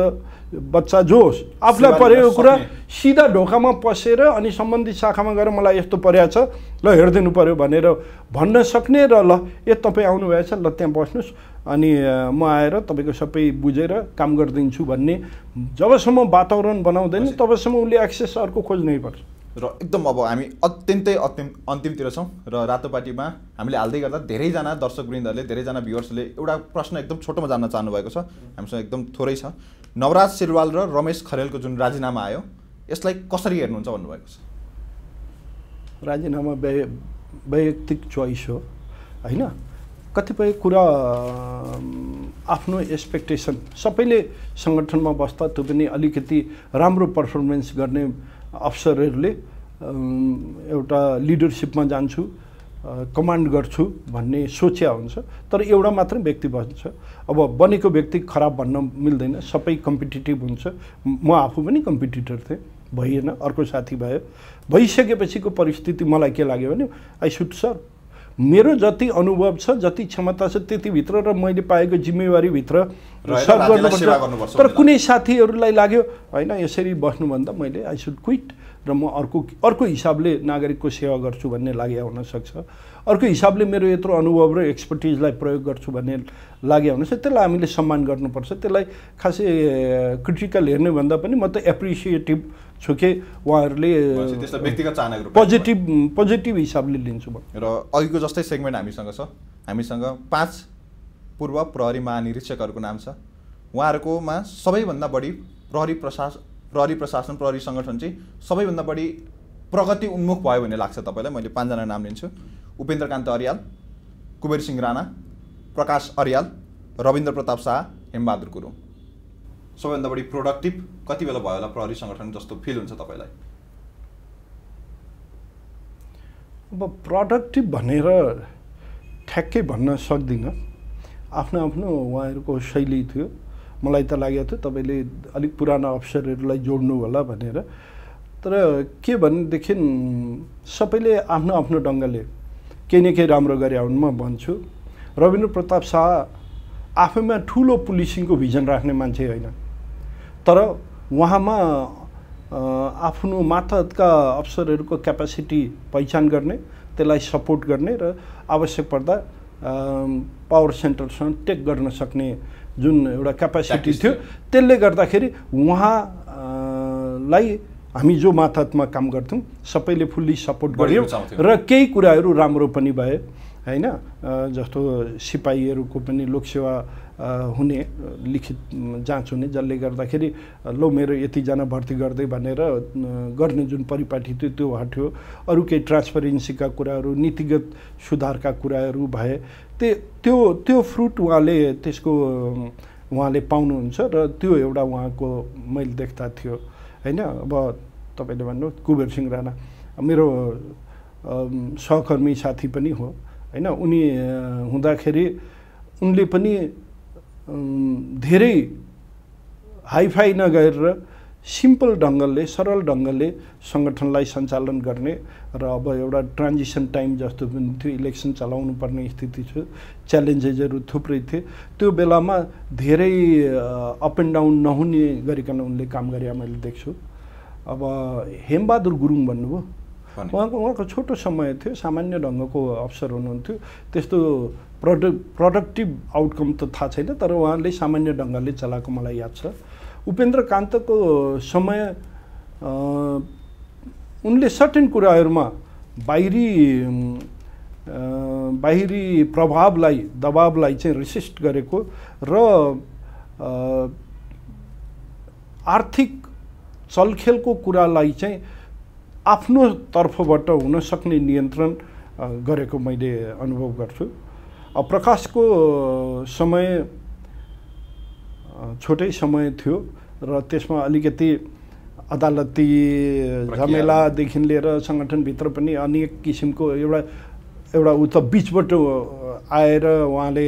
बच्चा जोस् आफूलाई परेको कुरा सिधा ढोकामा पसेर अनि सम्बन्धित शाखामा गएर मलाई यस्तो परेको छ ल हेरिदिनु पऱ्यो भनेर भन्न सक्ने र ल ए तपाईँ आउनुभएछ ल त्यहाँ बस्नुहोस् अनि म आएर तपाईँको सबै बुझेर काम गरिदिन्छु भन्ने जबसम्म वातावरण बनाउँदैन तबसम्म उसले एक्सेस अर्को खोज्नै पर्छ र एकदम अब हामी अत्यन्तै अत्यम अन्तिमतिर छौँ र रातो पार्टीमा हामीले हाल्दै गर्दा धेरैजना दर्शक वृन्दहरूले धेरैजना भ्युवर्सले एउटा प्रश्न एकदम छोटोमा जान्न चाहनुभएको छ हामीसँग एकदम थोरै छ नवराज सिरवाल र रमेश खरेलको जुन राजीनामा आयो यसलाई कसरी हेर्नुहुन्छ भन्नुभएको छ राजीनामा वैयक्तिक चोइस हो होइन कतिपय कुरा आफ्नो एक्सपेक्टेसन सबैले सङ्गठनमा बस्दा त्यो पनि अलिकति राम्रो पर्फर्मेन्स गर्ने अफसरहरूले एउटा लिडरसिपमा जान्छु कमान्ड गर्छु भन्ने सोच्या हुन्छ तर एउटा मात्र व्यक्ति बन्छ अब बनेको व्यक्ति खराब भन्न मिल्दैन सबै कम्पिटेटिभ हुन्छ म आफू पनि कम्पिटिटर थिएँ भइएन अर्को साथी भयो भइसकेपछिको परिस्थिति मलाई के लाग्यो भने आई सुट सर मेरो जति अनुभव छ जति क्षमता छ त्यतिभित्र र मैले पाएको जिम्मेवारीभित्र सर्भ गर्नुपर्छ तर कुनै साथीहरूलाई लाग्यो होइन यसरी बस्नुभन्दा मैले आई सुड क्विट र म अर्को अर्को हिसाबले नागरिकको सेवा गर्छु भन्ने लागि हुनसक्छ अर्को हिसाबले मेरो यत्रो अनुभव र एक्सपर्टिजलाई प्रयोग गर्छु भन्ने लागि हुनसक्छ त्यसलाई हामीले सम्मान गर्नुपर्छ त्यसलाई खासै क्रिटिकल हेर्नुभन्दा पनि म त एप्रिसिएटिभ छु कि उहाँहरूले व्यक्तिगत चाहनाको पोजिटिभ पोजिटिभ हिसाबले लिन्छु म र अघिको जस्तै सेगमेन्ट हामीसँग छ हामीसँग पाँच पूर्व प्रहरी महानिरीक्षकहरूको नाम छ उहाँहरूकोमा सबैभन्दा बढी प्रहरी प्रशास प्रहरी प्रशासन प्रहरी सङ्गठन चाहिँ सबैभन्दा बढी प्रगति उन्मुख भयो भन्ने लाग्छ तपाईँलाई मैले पाँचजना नाम लिन्छु उपेन्द्रकान्त अर्याल कुबेर सिंह राणा प्रकाश अर्याल रविन्द्र प्रताप शाह हेमबहादुर गुरुङ सबैभन्दा बढी प्रोडक्टिभ कति बेला भयो होला प्रहरी सङ्गठन जस्तो फिल हुन्छ तपाईँलाई अब प्रोडक्टिभ भनेर ठ्याक्कै भन्न सक्दिनँ आफ्नो आफ्नो उहाँहरूको शैली थियो मलाई त लागेको थियो तपाईँले अलिक पुरानो अफिसरहरूलाई जोड्नु होला भनेर तर के भनेदेखि सबैले आफ्नो आफ्नो ढङ्गले केही न केही राम्रो गरे हुन् म भन्छु रविन्द्र प्रताप शाह आफैमा ठुलो पुलिसिङको भिजन राख्ने मान्छे होइन तर उहाँमा आफ्नो मातहतका अफसरहरूको क्यापासिटी पहिचान गर्ने त्यसलाई सपोर्ट गर्ने र आवश्यक पर्दा पावर सेन्टरसँग टेक गर्न सक्ने जुन एउटा क्यापासिटी थियो त्यसले गर्दाखेरि उहाँलाई हामी जो मातहतमा काम गर्थ्यौँ सबैले फुल्ली सपोर्ट गऱ्यौँ र केही कुराहरू राम्रो पनि भए होइन जस्तो सिपाहीहरूको पनि लोकसेवा हुने लिखित जाँच हुने जसले गर्दाखेरि लो मेरो यतिजना भर्ती गर्दै भनेर गर्ने जुन परिपाटी थियो त्यो हट्यो अरू केही ट्रान्सपरेन्सीका कुराहरू नीतिगत सुधारका कुराहरू भए त्यो त्यो त्यो फ्रुट उहाँले त्यसको उहाँले पाउनुहुन्छ र त्यो एउटा उहाँको मैले देख्दा थियो होइन अब तपाईँले भन्नु कुबेर सिंह राणा मेरो सहकर्मी साथी पनि हो होइन उनी हुँदाखेरि उनले पनि धेरै हाइफाई नगरेर सिम्पल ढङ्गले सरल ढङ्गले सङ्गठनलाई सञ्चालन गर्ने र अब एउटा ट्रान्जिसन टाइम जस्तो पनि थियो इलेक्सन चलाउनु पर्ने स्थिति थियो च्यालेन्जेसहरू थुप्रै थिए त्यो बेलामा धेरै अप एन्ड डाउन नहुने गरिकन उनले काम गरे मैले देख्छु अब हेमबहादुर गुरुङ भन्नुभयो उहाँको उहाँको छोटो समय थियो सामान्य ढङ्गको अफसर हुनुहुन्थ्यो त्यस्तो प्रडक् प्रडक्टिभ आउटकम त थाहा छैन तर उहाँले सामान्य ढङ्गले चलाएको मलाई याद छ उपेन्द्र कान्तको समय उनले सर्टेन कुराहरूमा बाहिरी बाहिरी प्रभावलाई दबावलाई चाहिँ रिसिस्ट गरेको र आर्थिक चलखेलको कुरालाई चाहिँ आफ्नो तर्फबाट हुनसक्ने नियन्त्रण गरेको मैले अनुभव गर्छु प्रकाशको समय छोटै समय थियो र त्यसमा अलिकति अदालती झमेलादेखि लिएर सङ्गठनभित्र पनि अनेक किसिमको एउटा एउटा उ त बिचबाट आएर उहाँले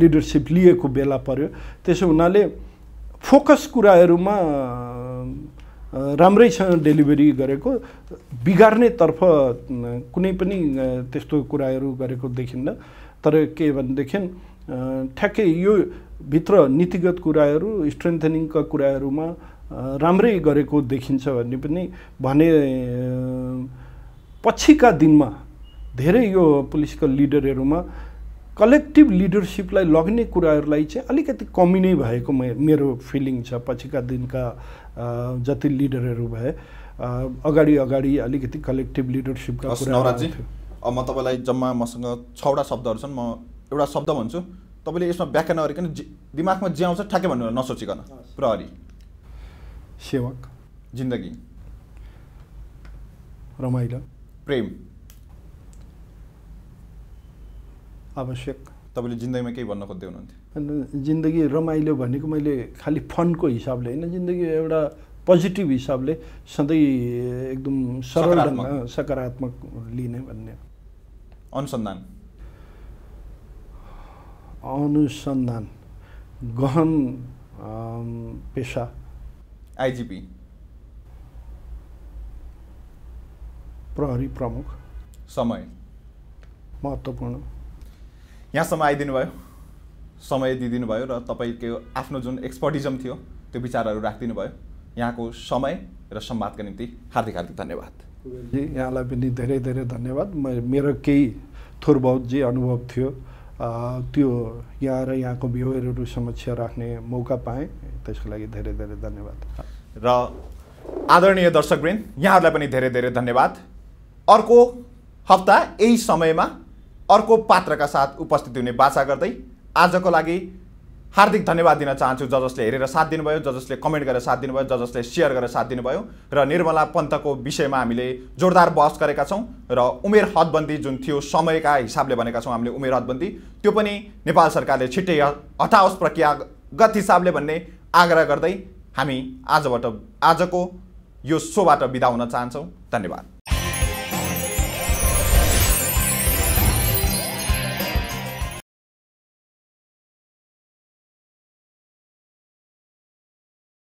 लिडरसिप लिएको बेला पर्यो त्यसो हुनाले फोकस कुराहरूमा राम्रै छ डेलिभरी गरेको बिगार्नेतर्फ कुनै पनि त्यस्तो कुराहरू गरेको देखिन्न तर के भनेदेखि ठ्याक्कै यो भित्र नीतिगत कुराहरू स्ट्रेन्थनिङका कुराहरूमा राम्रै गरेको देखिन्छ भन्ने पनि भने पछिका दिनमा धेरै यो पोलिटिकल लिडरहरूमा कलेक्टिभ लिडरसिपलाई लग्ने कुराहरूलाई चाहिँ अलिकति कमी नै भएको मेरो फिलिङ छ पछिका दिनका जति लिडरहरू भए अगाडि अगाडि अलिकति कलेक्टिभ लिडरसिपका कुरा अब म तपाईँलाई जम्मा मसँग छवटा शब्दहरू छन् म एउटा शब्द भन्छु तपाईँले यसमा व्याख्या नगरिकन दिमागमा जे आउँछ ठ्याक्कै भन्नु नसोचिकन प्रहरी सेवक जिन्दगी रमाइलो प्रेम आवश्यक तपाईँले जिन्दगीमा केही भन्न खोज्दै हुनुहुन्थ्यो जिन्दगी रमाइलो भनेको मैले खालि फन्डको हिसाबले होइन जिन्दगी एउटा पोजिटिभ हिसाबले सधैँ एकदम सरल सकारात्मक लिने भन्ने अनुसन्धान अनुसन्धान गहन पेसा आइजिपी प्रहरी प्रमुख समय महत्त्वपूर्ण यहाँसम्म आइदिनु भयो समय दिइदिनु भयो र तपाईँको आफ्नो जुन एक्सपर्टिजम थियो त्यो विचारहरू राखिदिनु भयो यहाँको समय र संवादका निम्ति हार्दिक हार्दिक धन्यवाद जी यहाँलाई पनि धेरै धेरै धन्यवाद मेरो केही थोर बहुत जे अनुभव थियो त्यो यहाँ र यहाँको बिहोरहरू समक्ष राख्ने मौका पाएँ त्यसको लागि धेरै धेरै धन्यवाद र आदरणीय दर्शकवृन्द यहाँहरूलाई पनि धेरै धेरै धन्यवाद अर्को हप्ता यही समयमा अर्को पात्रका साथ उपस्थित हुने बाचा गर्दै आजको लागि हार्दिक धन्यवाद दिन चाहन्छु ज जसले हेरेर साथ दिनुभयो ज जसले कमेन्ट गरेर साथ दिनुभयो ज जसले सेयर गरेर साथ दिनुभयो र निर्मला पन्तको विषयमा हामीले जोरदार बहस गरेका छौँ र उमेर हदबन्दी जुन थियो समयका हिसाबले भनेका छौँ हामीले उमेर हदबन्दी त्यो पनि नेपाल सरकारले छिट्टै हटाओस् प्रक्रियागत हिसाबले भन्ने आग्रह गर्दै हामी आजबाट आजको यो सोबाट बिदा हुन चाहन्छौँ धन्यवाद